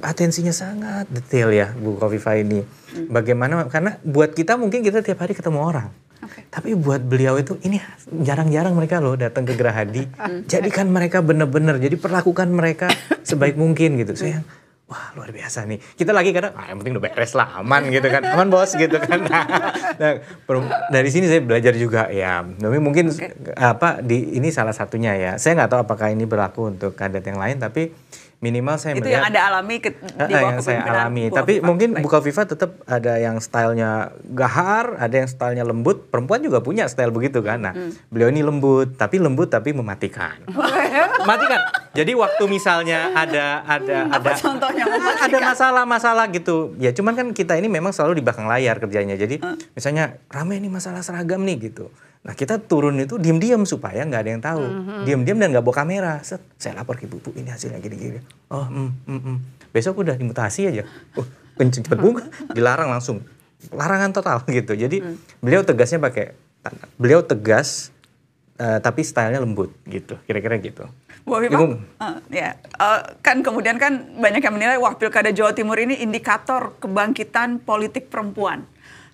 atensinya sangat detail ya Bu Kofifa ini. Hmm. Bagaimana karena buat kita mungkin kita tiap hari ketemu orang. Tapi buat beliau itu ini jarang-jarang mereka loh datang ke Gerahadi. (laughs) Hmm. Jadikan mereka benar-benar jadi perlakukan mereka (laughs) sebaik mungkin gitu. Saya so, wah luar biasa nih. Kita lagi kadang, ah, yang penting udah beres lah, aman gitu kan, aman bos gitu kan. (laughs) nah, dari sini saya belajar juga ya. Tapi mungkin okay. apa di ini salah satunya ya. Saya nggak tahu apakah ini berlaku untuk kandidat yang lain, tapi minimal saya itu melihat, yang ada
alami ke, di bawah yang saya alami buka tapi FIFA.
mungkin buka fifa tetap ada yang stylenya gahar ada yang stylenya lembut perempuan juga punya style begitu kan nah hmm. beliau ini lembut tapi lembut tapi mematikan (laughs) matikan jadi waktu misalnya ada ada hmm, ada contohnya ada masalah-masalah gitu ya cuman kan kita ini memang selalu di belakang layar kerjanya jadi hmm. misalnya rame nih masalah seragam nih gitu Nah kita turun itu diam-diam supaya nggak ada yang tahu. Mm-hmm. dan nggak bawa kamera. Set, saya lapor ke ibu, bu ini hasilnya gini-gini. Oh, mm, mm, mm. besok udah dimutasi aja. Oh, uh, kenceng cepet hmm. bunga, dilarang langsung. Larangan total (laughs) gitu. Jadi mm. beliau tegasnya pakai, beliau tegas uh, tapi stylenya lembut gitu. Kira-kira gitu.
Bu Afifah, uh, eh, ya uh, kan kemudian kan banyak yang menilai wah pilkada Jawa Timur ini indikator kebangkitan politik perempuan.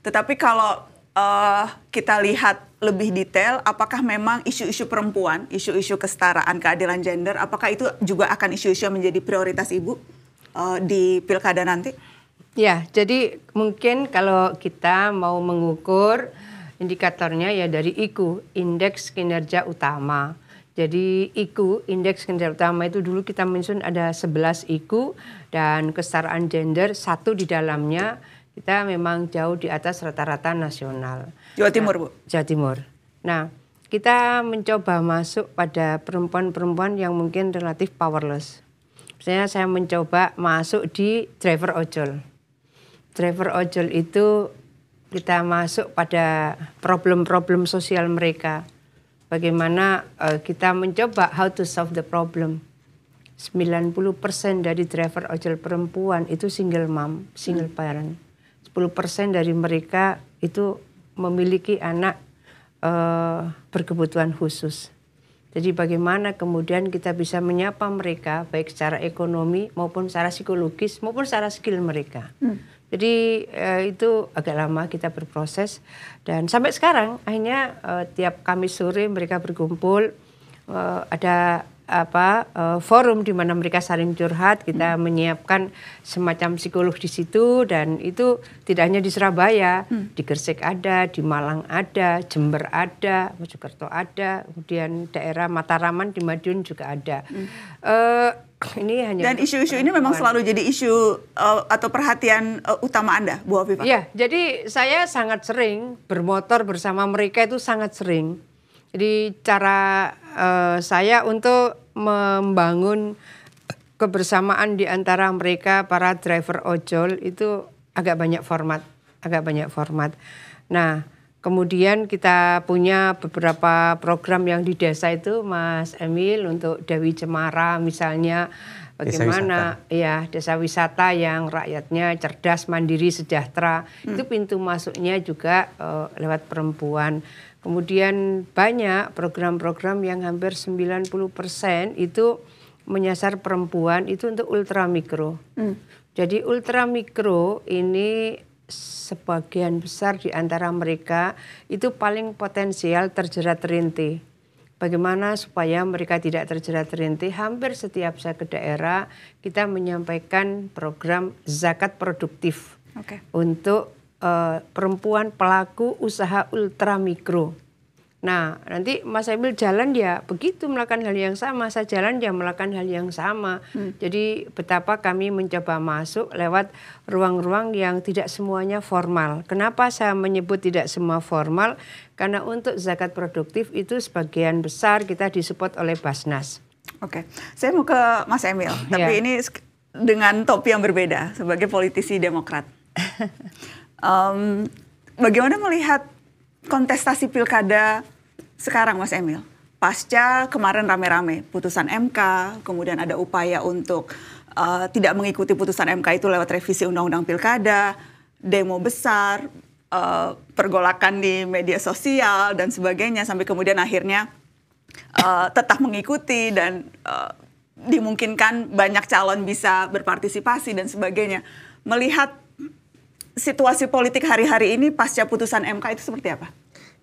Tetapi kalau uh, kita lihat lebih detail apakah memang isu-isu perempuan, isu-isu kesetaraan, keadilan gender, apakah itu juga akan isu-isu yang menjadi prioritas Ibu uh, di pilkada nanti?
Ya, jadi mungkin kalau kita mau mengukur indikatornya ya dari IKU, Indeks Kinerja Utama. Jadi IKU, Indeks Kinerja Utama itu dulu kita mention ada 11 IKU dan kesetaraan gender satu di dalamnya kita memang jauh di atas rata-rata nasional. Jawa Timur, nah, Bu. Jawa Timur. Nah, kita mencoba masuk pada perempuan-perempuan yang mungkin relatif powerless. Misalnya saya mencoba masuk di driver ojol. Driver ojol itu kita masuk pada problem-problem sosial mereka. Bagaimana uh, kita mencoba how to solve the problem. 90% dari driver ojol perempuan itu single mom, single parent. 10% dari mereka itu memiliki anak uh, berkebutuhan khusus. Jadi bagaimana kemudian kita bisa menyapa mereka baik secara ekonomi maupun secara psikologis maupun secara skill mereka. Hmm. Jadi uh, itu agak lama kita berproses dan sampai sekarang akhirnya uh, tiap Kamis sore mereka berkumpul uh, ada apa uh, forum di mana mereka saling curhat kita hmm. menyiapkan semacam psikolog di situ dan itu tidak hanya di Surabaya hmm. di Gresik ada di Malang ada Jember ada Mojokerto ada kemudian daerah Mataraman di Madiun juga ada hmm. uh, ini hanya dan isu-isu ini memang selalu jadi isu uh, atau perhatian uh, utama anda Bu Afifah. ya jadi saya sangat sering bermotor bersama mereka itu sangat sering. Jadi cara uh, saya untuk membangun kebersamaan di antara mereka para driver ojol itu agak banyak format, agak banyak format. Nah, kemudian kita punya beberapa program yang di desa itu Mas Emil untuk Dewi Cemara misalnya bagaimana desa ya desa wisata yang rakyatnya cerdas, mandiri, sejahtera. Hmm. Itu pintu masuknya juga uh, lewat perempuan. Kemudian banyak program-program yang hampir 90% itu menyasar perempuan itu untuk ultramikro. Hmm. Jadi ultramikro ini sebagian besar di antara mereka itu paling potensial terjerat rintih. Bagaimana supaya mereka tidak terjerat rintih? Hampir setiap saya ke daerah kita menyampaikan program zakat produktif okay. untuk uh, perempuan pelaku usaha ultramikro. Nah, nanti Mas Emil jalan dia ya begitu melakukan hal yang sama, saya jalan dia ya melakukan hal yang sama. Hmm. Jadi betapa kami mencoba masuk lewat ruang-ruang yang tidak semuanya formal. Kenapa saya menyebut tidak semua formal? Karena untuk zakat produktif itu sebagian besar kita disupport oleh Basnas. Oke, saya mau ke Mas Emil, iya. tapi yeah. ini dengan
topi yang berbeda sebagai politisi Demokrat. (laughs) Um, bagaimana melihat kontestasi pilkada sekarang, Mas Emil? Pasca kemarin rame-rame putusan MK, kemudian ada upaya untuk uh, tidak mengikuti putusan MK itu lewat revisi undang-undang pilkada, demo besar, uh, pergolakan di media sosial dan sebagainya, sampai kemudian akhirnya uh, tetap mengikuti dan uh, dimungkinkan banyak calon bisa berpartisipasi dan sebagainya. Melihat situasi politik hari-hari ini pasca putusan MK itu seperti apa?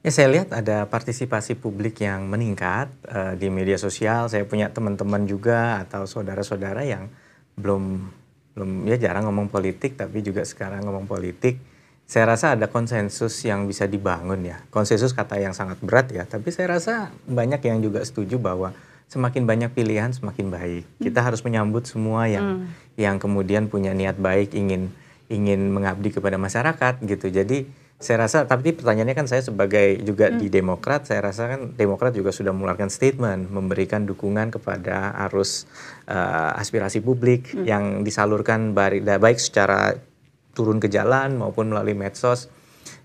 Ya saya lihat ada partisipasi publik yang meningkat uh, di media sosial. Saya punya teman-teman juga atau saudara-saudara yang belum belum ya jarang ngomong politik tapi juga sekarang ngomong politik. Saya rasa ada konsensus yang bisa dibangun ya. Konsensus kata yang sangat berat ya, tapi saya rasa banyak yang juga setuju bahwa semakin banyak pilihan semakin baik. Kita hmm. harus menyambut semua yang hmm. yang kemudian punya niat baik ingin ingin mengabdi kepada masyarakat gitu. Jadi saya rasa tapi pertanyaannya kan saya sebagai juga hmm. di Demokrat saya rasa kan Demokrat juga sudah mengeluarkan statement memberikan dukungan kepada arus uh, aspirasi publik hmm. yang disalurkan baik secara turun ke jalan maupun melalui medsos.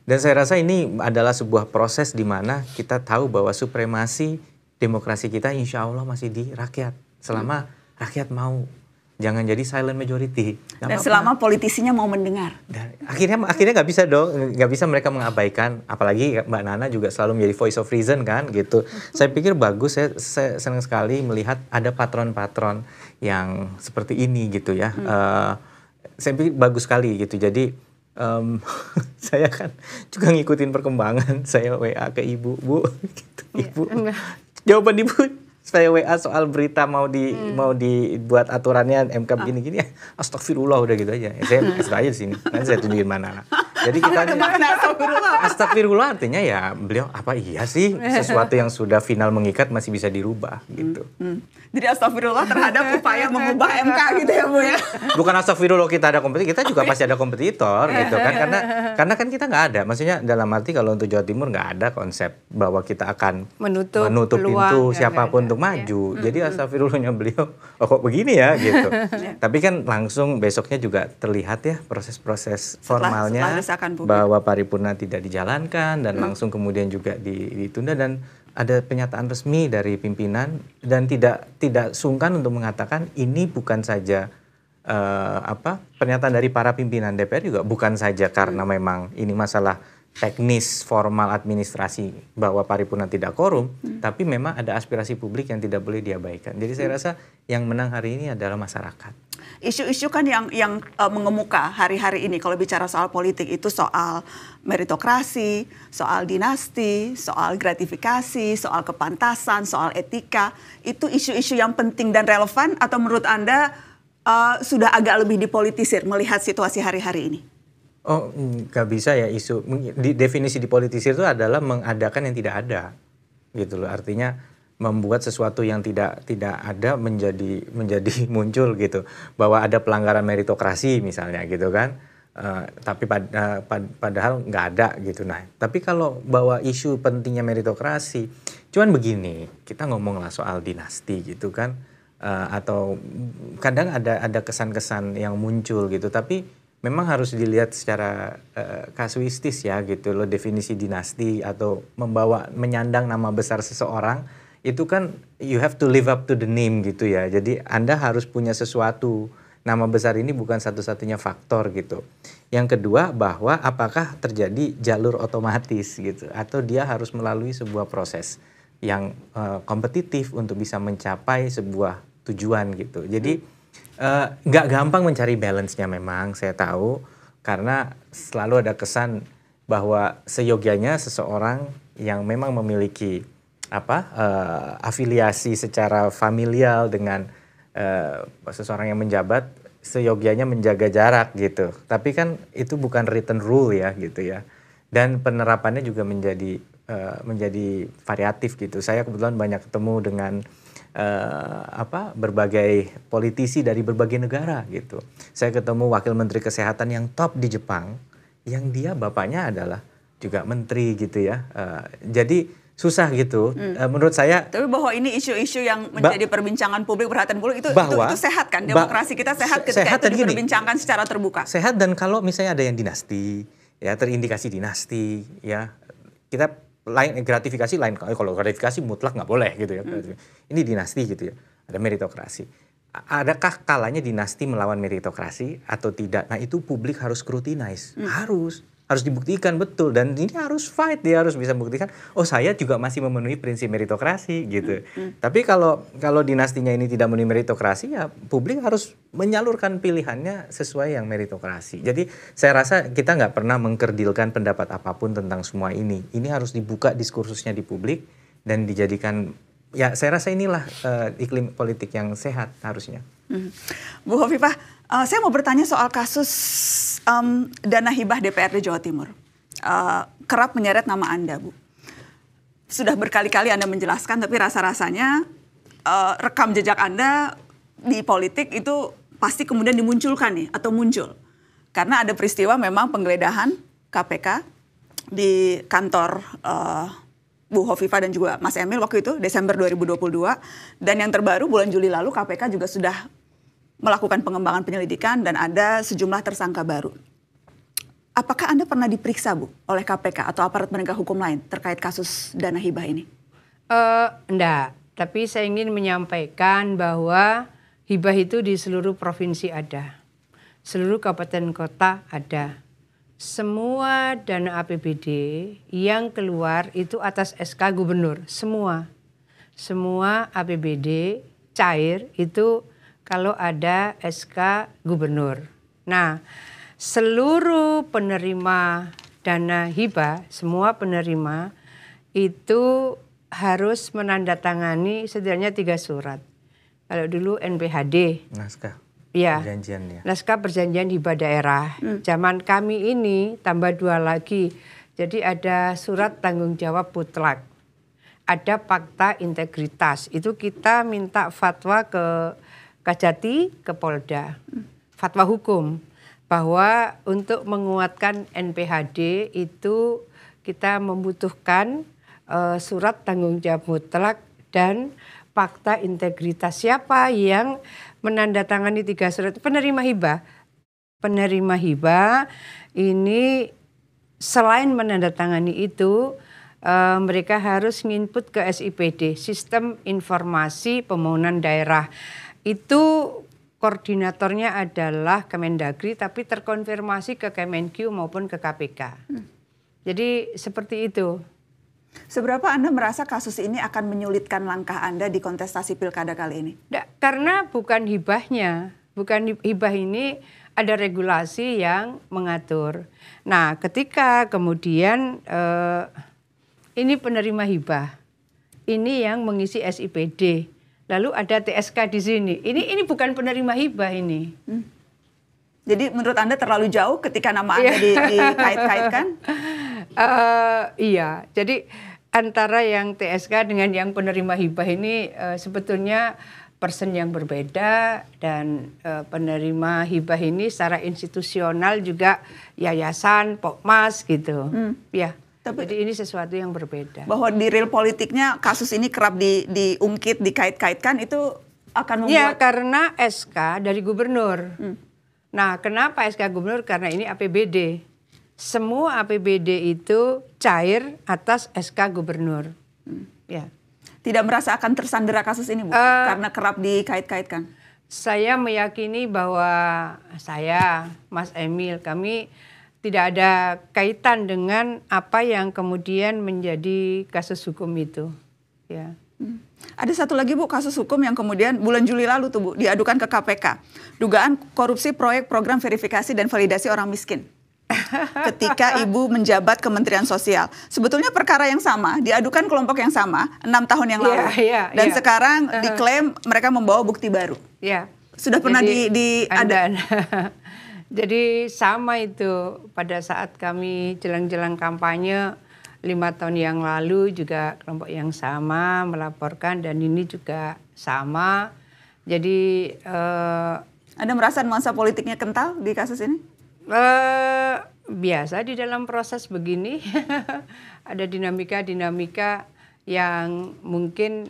Dan saya rasa ini adalah sebuah proses di mana kita tahu bahwa supremasi demokrasi kita insya Allah masih di rakyat. Selama hmm. rakyat mau jangan jadi silent majority. dan apa
selama politisinya mau mendengar. Dan
akhirnya akhirnya nggak bisa dong, nggak bisa mereka mengabaikan. Apalagi Mbak Nana juga selalu menjadi voice of reason kan, gitu. (laughs) saya pikir bagus, saya, saya senang sekali melihat ada patron-patron yang seperti ini gitu ya. Hmm. Uh, saya pikir bagus sekali gitu. Jadi um, (laughs) saya kan juga ngikutin perkembangan. (laughs) Saya WA ke ibu, bu, gitu, iya, ibu. Jawaban ibu saya WA soal berita mau di hmm. mau dibuat aturannya MK ah. begini-gini. Ya, astagfirullah udah gitu aja. Ya, saya (laughs) kasih aja di sini. Nanti saya tunjukin mana. Jadi kita ini
astagfirullah.
Astagfirullah artinya ya beliau apa iya sih (laughs) sesuatu yang sudah final mengikat masih bisa dirubah gitu.
Hmm, hmm. Jadi astagfirullah terhadap (laughs) upaya mengubah MK gitu ya Bu ya.
Bukan astagfirullah kita ada kompetitor, kita juga pasti ada kompetitor gitu kan karena (laughs) karena kan kita nggak ada. Maksudnya dalam arti kalau untuk Jawa Timur nggak ada konsep bahwa kita akan
menutup, menutup peluang, pintu iya, siapapun ada.
Iya, untuk iya. maju. Ya. Jadi hmm. astagfirullahnya beliau oh kok begini ya gitu. Tapi kan langsung besoknya juga terlihat ya proses-proses formalnya. Setelah, setelah silakan Bu. Bahwa paripurna tidak dijalankan dan hmm. langsung kemudian juga ditunda dan ada pernyataan resmi dari pimpinan dan tidak tidak sungkan untuk mengatakan ini bukan saja uh, apa pernyataan dari para pimpinan DPR juga bukan saja karena hmm. memang ini masalah teknis formal administrasi bahwa paripurna tidak korum, hmm. tapi memang ada aspirasi publik yang tidak boleh diabaikan. Jadi saya hmm. rasa yang menang hari ini adalah masyarakat.
Isu-isu kan yang yang uh, mengemuka hari-hari ini kalau bicara soal politik itu soal meritokrasi, soal dinasti, soal gratifikasi, soal kepantasan, soal etika. Itu isu-isu yang penting dan relevan atau menurut Anda uh, sudah agak lebih dipolitisir melihat situasi hari-hari ini?
Oh, mm, nggak bisa ya isu. Di, definisi dipolitisir itu adalah mengadakan yang tidak ada, gitu loh. Artinya membuat sesuatu yang tidak tidak ada menjadi menjadi (laughs) muncul gitu bahwa ada pelanggaran meritokrasi misalnya gitu kan uh, tapi pad, uh, pad, padahal nggak ada gitu nah tapi kalau bawa isu pentingnya meritokrasi cuman begini kita ngomonglah soal dinasti gitu kan uh, atau kadang ada ada kesan-kesan yang muncul gitu tapi memang harus dilihat secara uh, kasuistis ya gitu loh definisi dinasti atau membawa menyandang nama besar seseorang itu kan you have to live up to the name gitu ya. Jadi Anda harus punya sesuatu nama besar ini bukan satu-satunya faktor gitu. Yang kedua bahwa apakah terjadi jalur otomatis gitu atau dia harus melalui sebuah proses yang uh, kompetitif untuk bisa mencapai sebuah tujuan gitu. Jadi hmm Eh, nggak uh, gampang mencari balance-nya memang saya tahu karena selalu ada kesan bahwa seyogianya seseorang yang memang memiliki apa uh, afiliasi secara familial dengan uh, seseorang yang menjabat seyogianya menjaga jarak gitu. Tapi kan itu bukan written rule ya gitu ya. Dan penerapannya juga menjadi uh, menjadi variatif gitu. Saya kebetulan banyak ketemu dengan Eh, apa berbagai politisi dari berbagai negara gitu. Saya ketemu wakil menteri kesehatan yang top di Jepang yang dia bapaknya adalah juga menteri gitu ya. Uh, jadi susah gitu hmm. uh, menurut saya
tapi bahwa ini isu-isu yang menjadi perbincangan publik perhatian publik itu, itu itu sehat kan demokrasi kita sehat ketika sehat itu diperbincangkan secara terbuka
sehat dan kalau misalnya ada yang dinasti ya terindikasi dinasti ya kita lain eh, gratifikasi lain eh, kalau gratifikasi mutlak nggak boleh gitu ya. Hmm. Ini dinasti gitu ya. Ada meritokrasi. Adakah kalanya dinasti melawan meritokrasi atau tidak? Nah, itu publik harus scrutinize. Hmm. Harus harus dibuktikan betul dan ini harus fight dia harus bisa membuktikan. oh saya juga masih memenuhi prinsip meritokrasi gitu. Mm-hmm. Tapi kalau kalau dinastinya ini tidak memenuhi meritokrasi ya publik harus menyalurkan pilihannya sesuai yang meritokrasi. Jadi saya rasa kita nggak pernah mengkerdilkan pendapat apapun tentang semua ini. Ini harus dibuka diskursusnya di publik dan dijadikan ya saya rasa inilah uh, iklim politik yang sehat harusnya.
Mm. Bu Hovifah Uh, saya mau bertanya soal kasus um, dana hibah DPRD Jawa Timur. Uh, kerap menyeret nama Anda, Bu. Sudah berkali-kali Anda menjelaskan, tapi rasa-rasanya uh, rekam jejak Anda di politik itu pasti kemudian dimunculkan nih atau muncul. Karena ada peristiwa memang penggeledahan KPK di kantor uh, Bu Hovifa dan juga Mas Emil waktu itu Desember 2022 dan yang terbaru bulan Juli lalu KPK juga sudah melakukan pengembangan penyelidikan dan ada sejumlah tersangka baru. Apakah Anda pernah diperiksa, Bu, oleh KPK atau aparat penegak hukum lain terkait kasus dana hibah ini?
Uh, enggak, tapi saya ingin menyampaikan bahwa hibah itu di seluruh provinsi ada, seluruh kabupaten kota ada. Semua dana APBD yang keluar itu atas SK gubernur, semua. Semua APBD cair itu kalau ada SK gubernur. Nah, seluruh penerima dana hibah, semua penerima itu harus menandatangani setidaknya tiga surat. Kalau dulu NPHD. Naskah. Ya. Perjanjian ya. Naskah perjanjian hibah daerah. Hmm. Zaman kami ini tambah dua lagi. Jadi ada surat tanggung jawab putlak. Ada fakta integritas. Itu kita minta fatwa ke Kajati ke Polda. Fatwa hukum bahwa untuk menguatkan NPHD itu kita membutuhkan uh, surat tanggung jawab mutlak dan fakta integritas siapa yang menandatangani tiga surat penerima hibah. Penerima hibah ini selain menandatangani itu E, mereka harus nginput ke SIPD, Sistem Informasi Pembangunan Daerah itu koordinatornya adalah Kemendagri tapi terkonfirmasi ke Kemenq maupun ke KPK. Hmm. Jadi seperti itu. Seberapa Anda merasa kasus ini akan menyulitkan langkah Anda di
kontestasi pilkada kali ini?
Nggak, karena bukan hibahnya. Bukan hibah ini ada regulasi yang mengatur. Nah ketika kemudian eh, ini penerima hibah, ini yang mengisi SIPD Lalu ada TSK di sini. Ini ini bukan penerima hibah ini. Hmm. Jadi menurut Anda terlalu jauh ketika nama Anda iya. dikait-kaitkan? uh, (laughs) iya. Jadi antara yang TSK dengan yang penerima hibah ini uh, sebetulnya persen yang berbeda dan uh, penerima hibah ini secara institusional juga yayasan, pokmas gitu. Hmm. Ya. Tapi Jadi ini sesuatu yang berbeda. Bahwa
di real politiknya kasus ini kerap di, diungkit,
dikait-kaitkan itu akan iya, membuat. Ya karena SK dari gubernur. Hmm. Nah kenapa SK gubernur? Karena ini APBD. Semua APBD itu cair atas SK gubernur. Hmm. Ya. Tidak merasa akan tersandera kasus ini bu? Uh, karena kerap dikait-kaitkan. Saya meyakini bahwa saya, Mas Emil, kami tidak ada kaitan dengan apa yang kemudian menjadi kasus hukum itu. Ya. Hmm. Ada satu lagi
Bu kasus hukum yang kemudian bulan Juli lalu tuh Bu diadukan ke KPK. Dugaan korupsi proyek program verifikasi dan validasi orang miskin. (laughs) Ketika Ibu menjabat Kementerian Sosial. Sebetulnya perkara yang sama, diadukan kelompok yang sama enam tahun yang iya, lalu. Yeah, yeah, dan sekarang diklaim mereka membawa bukti baru.
Yeah. Sudah pernah Jadi, di, di ada (laughs) Jadi sama itu pada saat kami jelang-jelang kampanye lima tahun yang lalu juga kelompok yang sama melaporkan dan ini juga sama. Jadi uh, eh, Anda merasa nuansa politiknya kental di kasus ini? Eh, biasa di dalam proses begini (laughs) ada dinamika-dinamika yang mungkin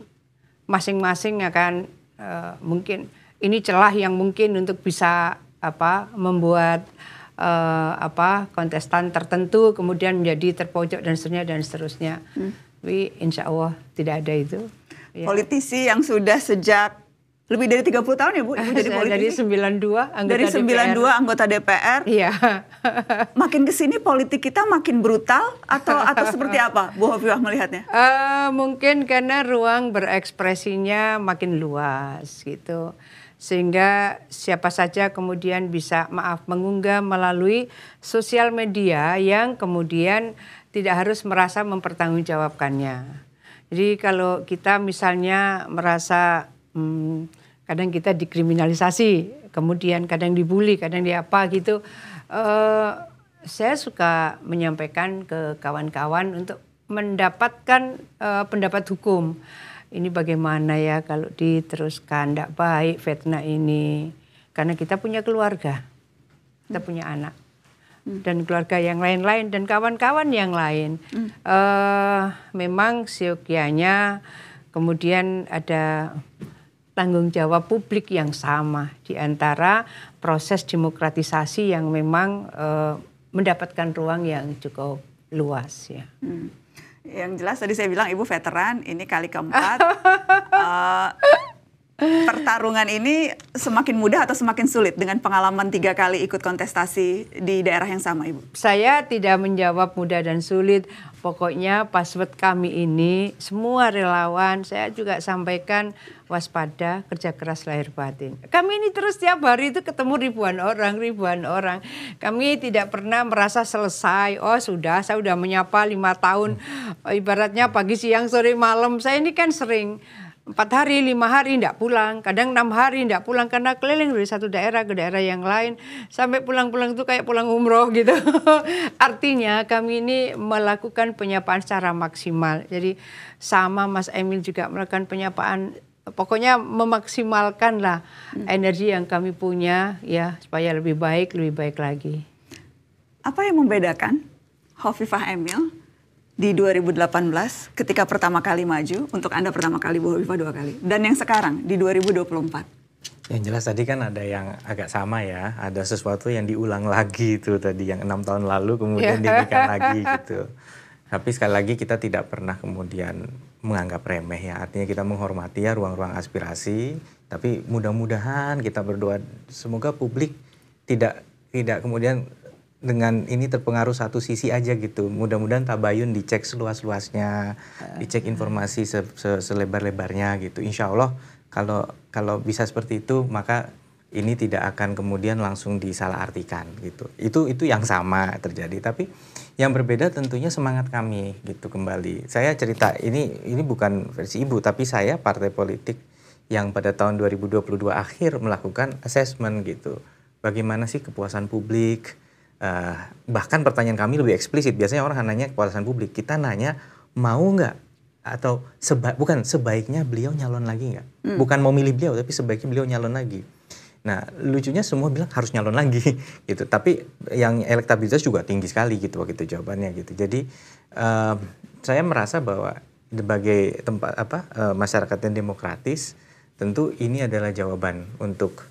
masing-masing akan uh, mungkin ini celah yang mungkin untuk bisa apa membuat uh, apa kontestan tertentu kemudian menjadi terpojok dan seterusnya dan seterusnya. Hmm. Tapi insya Allah tidak ada itu. Ya.
Politisi yang sudah sejak lebih dari 30 tahun ya Bu, Ibu jadi (laughs) politisi.
Dari 92 anggota Dari 92 DPR. anggota DPR. Iya.
(laughs) makin ke sini politik kita makin brutal atau atau seperti apa Bu Hovifah melihatnya?
Uh, (laughs) mungkin karena ruang berekspresinya makin luas gitu sehingga siapa saja kemudian bisa maaf mengunggah melalui sosial media yang kemudian tidak harus merasa mempertanggungjawabkannya. Jadi kalau kita misalnya merasa hmm, kadang kita dikriminalisasi, kemudian kadang dibully, kadang di apa gitu, uh, saya suka menyampaikan ke kawan-kawan untuk mendapatkan uh, pendapat hukum ini bagaimana ya kalau diteruskan tidak baik fitnah ini karena kita punya keluarga kita hmm. punya anak hmm. dan keluarga yang lain-lain dan kawan-kawan yang lain hmm. uh, memang siokianya kemudian ada tanggung jawab publik yang sama di antara proses demokratisasi yang memang uh, mendapatkan ruang yang cukup luas ya.
Hmm. Yang jelas tadi saya bilang ibu veteran, ini kali keempat. uh, (laughs) pertarungan ini semakin mudah atau semakin sulit dengan pengalaman tiga kali
ikut kontestasi di daerah yang sama, Ibu? Saya tidak menjawab mudah dan sulit. Pokoknya password kami ini semua relawan saya juga sampaikan waspada kerja keras lahir batin. Kami ini terus tiap hari itu ketemu ribuan orang, ribuan orang. Kami tidak pernah merasa selesai. Oh sudah, saya sudah menyapa lima tahun. Ibaratnya pagi, siang, sore, malam. Saya ini kan sering empat hari, lima hari tidak pulang, kadang enam hari tidak pulang karena keliling dari satu daerah ke daerah yang lain sampai pulang-pulang itu kayak pulang umroh (laughs) gitu. Artinya kami ini melakukan penyapaan secara maksimal. Jadi sama Mas Emil juga melakukan penyapaan pokoknya memaksimalkan lah hmm. energi yang kami punya ya supaya lebih baik, lebih baik lagi. Apa yang membedakan Hovifah Emil
di 2018 ketika pertama kali maju untuk Anda pertama kali Bu Hovifa dua kali dan yang sekarang di 2024?
Yang jelas tadi kan ada yang agak sama ya, ada sesuatu yang diulang lagi itu tadi yang enam tahun lalu kemudian yeah. diberikan lagi (laughs) gitu. Tapi sekali lagi kita tidak pernah kemudian menganggap remeh ya, artinya kita menghormati ya ruang-ruang aspirasi. Tapi mudah-mudahan kita berdoa semoga publik tidak tidak kemudian dengan ini terpengaruh satu sisi aja gitu. Mudah-mudahan tabayun dicek seluas-luasnya, eh. dicek informasi se -se selebar-lebarnya gitu. Insya Allah kalau kalau bisa seperti itu maka ini tidak akan kemudian langsung disalahartikan gitu. Itu itu yang sama terjadi tapi yang berbeda tentunya semangat kami gitu kembali. Saya cerita ini ini bukan versi Ibu tapi saya partai politik yang pada tahun 2022 akhir melakukan assessment gitu. Bagaimana sih kepuasan publik, uh, bahkan pertanyaan kami lebih eksplisit. Biasanya orang nanya kepuasan publik. Kita nanya mau nggak atau seba bukan sebaiknya beliau nyalon lagi nggak? Hmm. Bukan mau milih beliau tapi sebaiknya beliau nyalon lagi. Nah lucunya semua bilang harus nyalon lagi (laughs) gitu. Tapi yang elektabilitas juga tinggi sekali gitu waktu jawabannya gitu. Jadi uh, saya merasa bahwa sebagai tempat apa uh, masyarakat yang demokratis tentu ini adalah jawaban untuk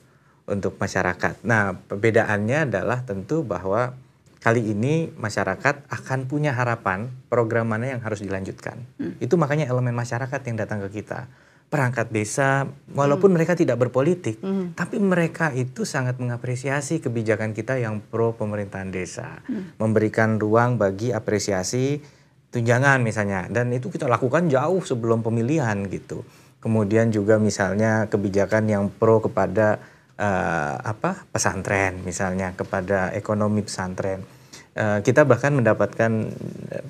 untuk masyarakat. Nah, perbedaannya adalah tentu bahwa kali ini masyarakat akan punya harapan program mana yang harus dilanjutkan. Hmm. Itu makanya elemen masyarakat yang datang ke kita. Perangkat desa, hmm. walaupun hmm. mereka tidak berpolitik, hmm. tapi mereka itu sangat mengapresiasi kebijakan kita yang pro pemerintahan desa. Hmm. Memberikan ruang bagi apresiasi tunjangan misalnya. Dan itu kita lakukan jauh sebelum pemilihan gitu. Kemudian juga misalnya kebijakan yang pro kepada uh, apa pesantren misalnya kepada ekonomi pesantren uh, kita bahkan mendapatkan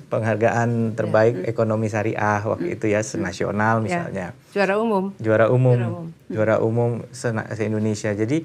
penghargaan terbaik yeah. ekonomi syariah waktu mm. itu ya senasional ya. misalnya
yeah. juara umum
juara umum juara umum, hmm. juara umum se, se Indonesia jadi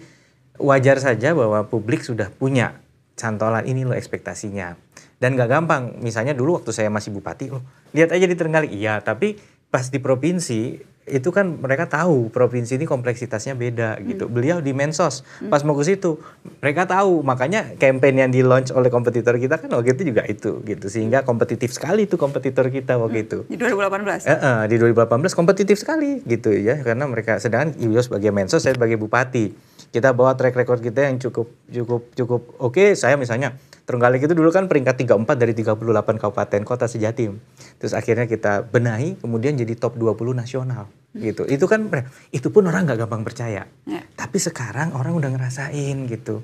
wajar saja bahwa publik sudah punya cantolan ini loh ekspektasinya dan gak gampang misalnya dulu waktu saya masih bupati loh lihat aja di Trenggalek iya tapi pas di provinsi itu kan mereka tahu provinsi ini kompleksitasnya beda hmm. gitu. Beliau di Mensos hmm. pas mau ke situ, mereka tahu. Makanya campaign yang di launch oleh kompetitor kita kan waktu itu juga itu gitu. Sehingga kompetitif sekali itu kompetitor kita waktu hmm. itu.
Di 2018. Eh,
eh, di 2018 kompetitif sekali gitu ya karena mereka sedangkan Ibu sebagai Mensos saya sebagai bupati. Kita bawa track record kita yang cukup cukup cukup oke. Okay, saya misalnya Terenggalek itu dulu kan peringkat 34 dari 38 kabupaten kota sejatim. Terus akhirnya kita benahi kemudian jadi top 20 nasional gitu. Itu kan itu pun orang nggak gampang percaya. Ya. Tapi sekarang orang udah ngerasain gitu.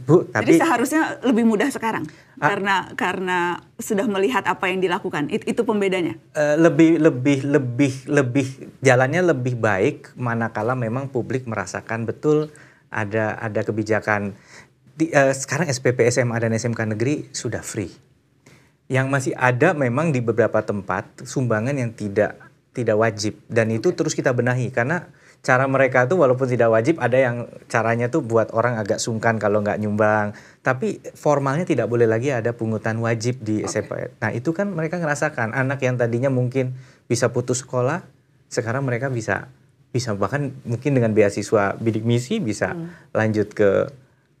Bu, tapi Jadi
seharusnya lebih mudah sekarang ah, karena karena sudah melihat apa yang dilakukan. It, itu pembedanya.
Uh, lebih lebih lebih lebih jalannya lebih baik manakala memang publik merasakan betul ada ada kebijakan di, uh, sekarang SPP SMA dan SMK negeri sudah free. Yang masih ada memang di beberapa tempat sumbangan yang tidak tidak wajib dan itu terus kita benahi karena cara mereka tuh walaupun tidak wajib ada yang caranya tuh buat orang agak sungkan kalau nggak nyumbang tapi formalnya tidak boleh lagi ada pungutan wajib di okay. Nah itu kan mereka ngerasakan anak yang tadinya mungkin bisa putus sekolah sekarang mereka bisa bisa bahkan mungkin dengan beasiswa bidik misi bisa hmm. lanjut ke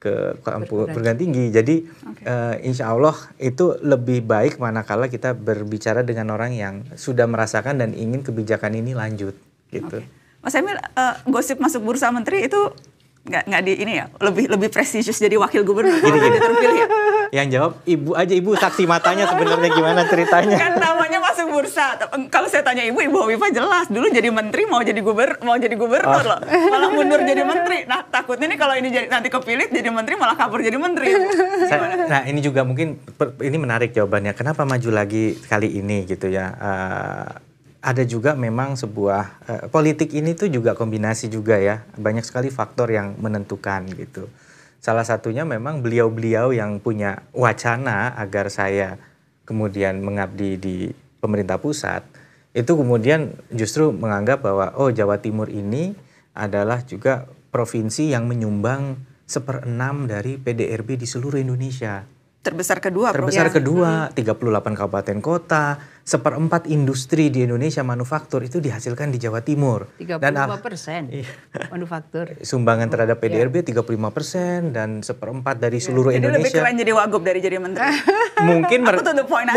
ke kampus perguruan tinggi. Jadi okay. uh, eh, insya Allah itu lebih baik manakala kita berbicara dengan orang yang sudah merasakan dan ingin kebijakan ini lanjut gitu. Okay.
Mas Emil, uh, gosip masuk bursa menteri itu nggak nggak di ini ya lebih lebih prestisius jadi wakil gubernur gini, gini. terpilih ya?
yang jawab ibu aja ibu saksi matanya sebenarnya gimana ceritanya kan
namanya masuk bursa kalau saya tanya ibu ibu Hovifa jelas dulu jadi menteri mau jadi gubernur mau jadi gubernur oh. loh malah mundur jadi menteri nah takutnya nih kalau ini jadi, nanti kepilih jadi menteri malah kabur jadi menteri saya, nah
ini juga mungkin ini menarik jawabannya kenapa maju lagi kali ini gitu ya uh, ada juga memang sebuah eh, politik ini tuh juga kombinasi juga ya banyak sekali faktor yang menentukan gitu salah satunya memang beliau-beliau yang punya wacana agar saya kemudian mengabdi di pemerintah pusat itu kemudian justru menganggap bahwa oh Jawa Timur ini adalah juga provinsi yang menyumbang seperenam dari PDRB di seluruh Indonesia.
Terbesar kedua, Terbesar ya. kedua,
mm-hmm. puluh 38 kabupaten kota, seperempat industri di Indonesia manufaktur itu dihasilkan di Jawa Timur.
35 dan ah, persen iya. manufaktur.
Sumbangan terhadap oh, iya. PDRB puluh 35 persen dan seperempat dari iya. seluruh jadi Indonesia. Jadi lebih keren
jadi wagub dari jadi menteri.
(laughs) mungkin Aku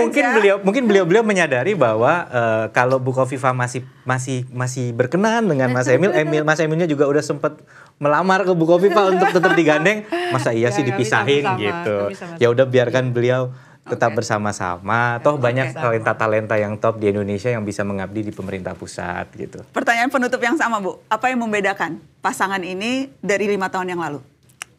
mungkin beliau mungkin beliau beliau menyadari bahwa uh, kalau Bu Kofifa masih masih masih berkenan dengan Mas Emil, (laughs) Emil Mas Emilnya juga udah sempat melamar ke Bu Kofifa untuk tetap digandeng, masa iya sih dipisahin gitu. Ya udah biarkan beliau tetap okay. bersama-sama. Okay. Toh okay. banyak talenta-talenta yang top di Indonesia yang bisa mengabdi di pemerintah pusat gitu.
Pertanyaan penutup yang sama Bu,
apa yang membedakan pasangan ini dari lima tahun yang lalu?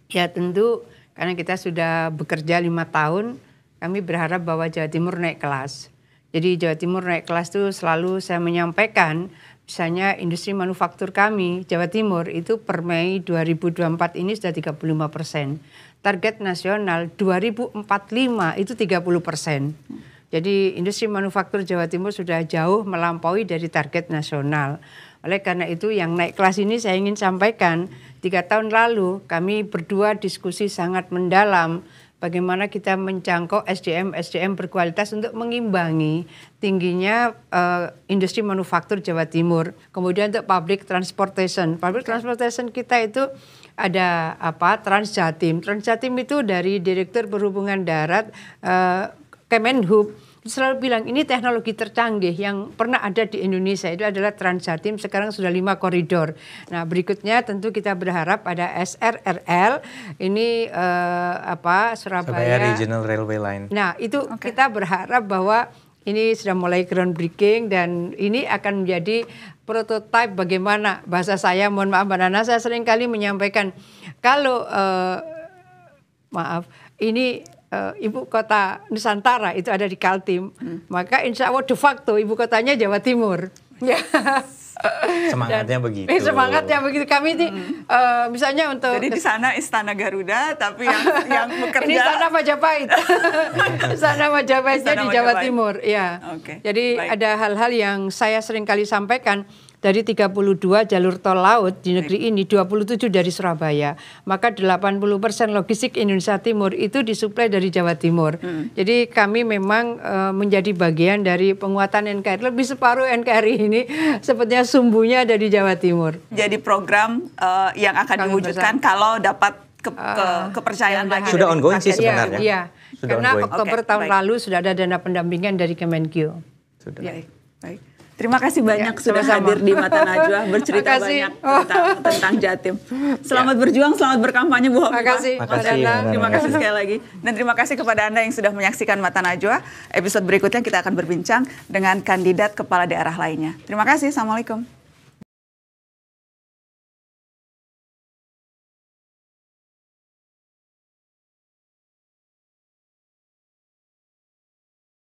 Ya tentu karena kita sudah bekerja lima tahun, kami berharap bahwa Jawa Timur naik kelas. Jadi Jawa Timur naik kelas itu selalu saya menyampaikan, misalnya industri manufaktur kami Jawa Timur itu per Mei 2024 ini sudah 35 persen target nasional 2045 itu 30 persen. Jadi industri manufaktur Jawa Timur sudah jauh melampaui dari target nasional. Oleh karena itu yang naik kelas ini saya ingin sampaikan, tiga tahun lalu kami berdua diskusi sangat mendalam bagaimana kita menjangkau SDM-SDM berkualitas untuk mengimbangi tingginya uh, industri manufaktur Jawa Timur. Kemudian untuk public transportation. Public transportation kita itu ada apa Transjatim. Transjatim itu dari Direktur Perhubungan Darat uh, Kemenhub selalu bilang ini teknologi tercanggih yang pernah ada di Indonesia itu adalah Transjatim sekarang sudah lima koridor. Nah berikutnya tentu kita berharap ada SRRL ini uh, apa Surabaya, Surabaya Regional Railway Line. Nah itu okay. kita berharap bahwa ini sudah mulai groundbreaking dan ini akan menjadi prototipe bagaimana bahasa saya mohon maaf Mbak Nana saya sering kali menyampaikan kalau eh, maaf ini eh, ibu kota Nusantara itu ada di Kaltim hmm. maka insya Allah de facto ibu kotanya Jawa Timur. Yes. Ya. (laughs)
(laughs) semangatnya Dan, begitu. (laughs) Semangatnya
begitu kami ini hmm. uh, misalnya untuk Jadi di (laughs) sana Istana Garuda tapi yang yang bekerja Ini Istana Majapahit. istana Majapahitnya di Jawa Timur, ya. Okay. Jadi Baik. ada hal-hal yang saya sering kali sampaikan dari 32 jalur tol laut di negeri ini 27 dari Surabaya. Maka 80 persen logistik Indonesia Timur itu disuplai dari Jawa Timur. Hmm. Jadi kami memang uh, menjadi bagian dari penguatan NKRI. Lebih separuh NKRI ini sepertinya sumbunya dari Jawa Timur. Jadi program uh, yang akan kami diwujudkan besar. kalau dapat ke, ke, ah, kepercayaan lagi. Sudah ongoing sih sebenarnya. Iya, iya. Sudah Karena ongoing. Oktober okay, tahun baik. lalu sudah ada dana pendampingan dari Kemenkyu. Sudah. Ya. Baik.
Terima kasih iya, banyak ya, sudah hadir di Mata Najwa bercerita banyak tentang, tentang Jatim. Selamat ya. berjuang, selamat berkampanye Bu Hovifa. Makasih. Makasih. Terima kasih sekali lagi dan terima kasih kepada Anda yang sudah menyaksikan Mata Najwa. Episode berikutnya kita akan berbincang dengan kandidat kepala daerah lainnya. Terima kasih. Assalamualaikum.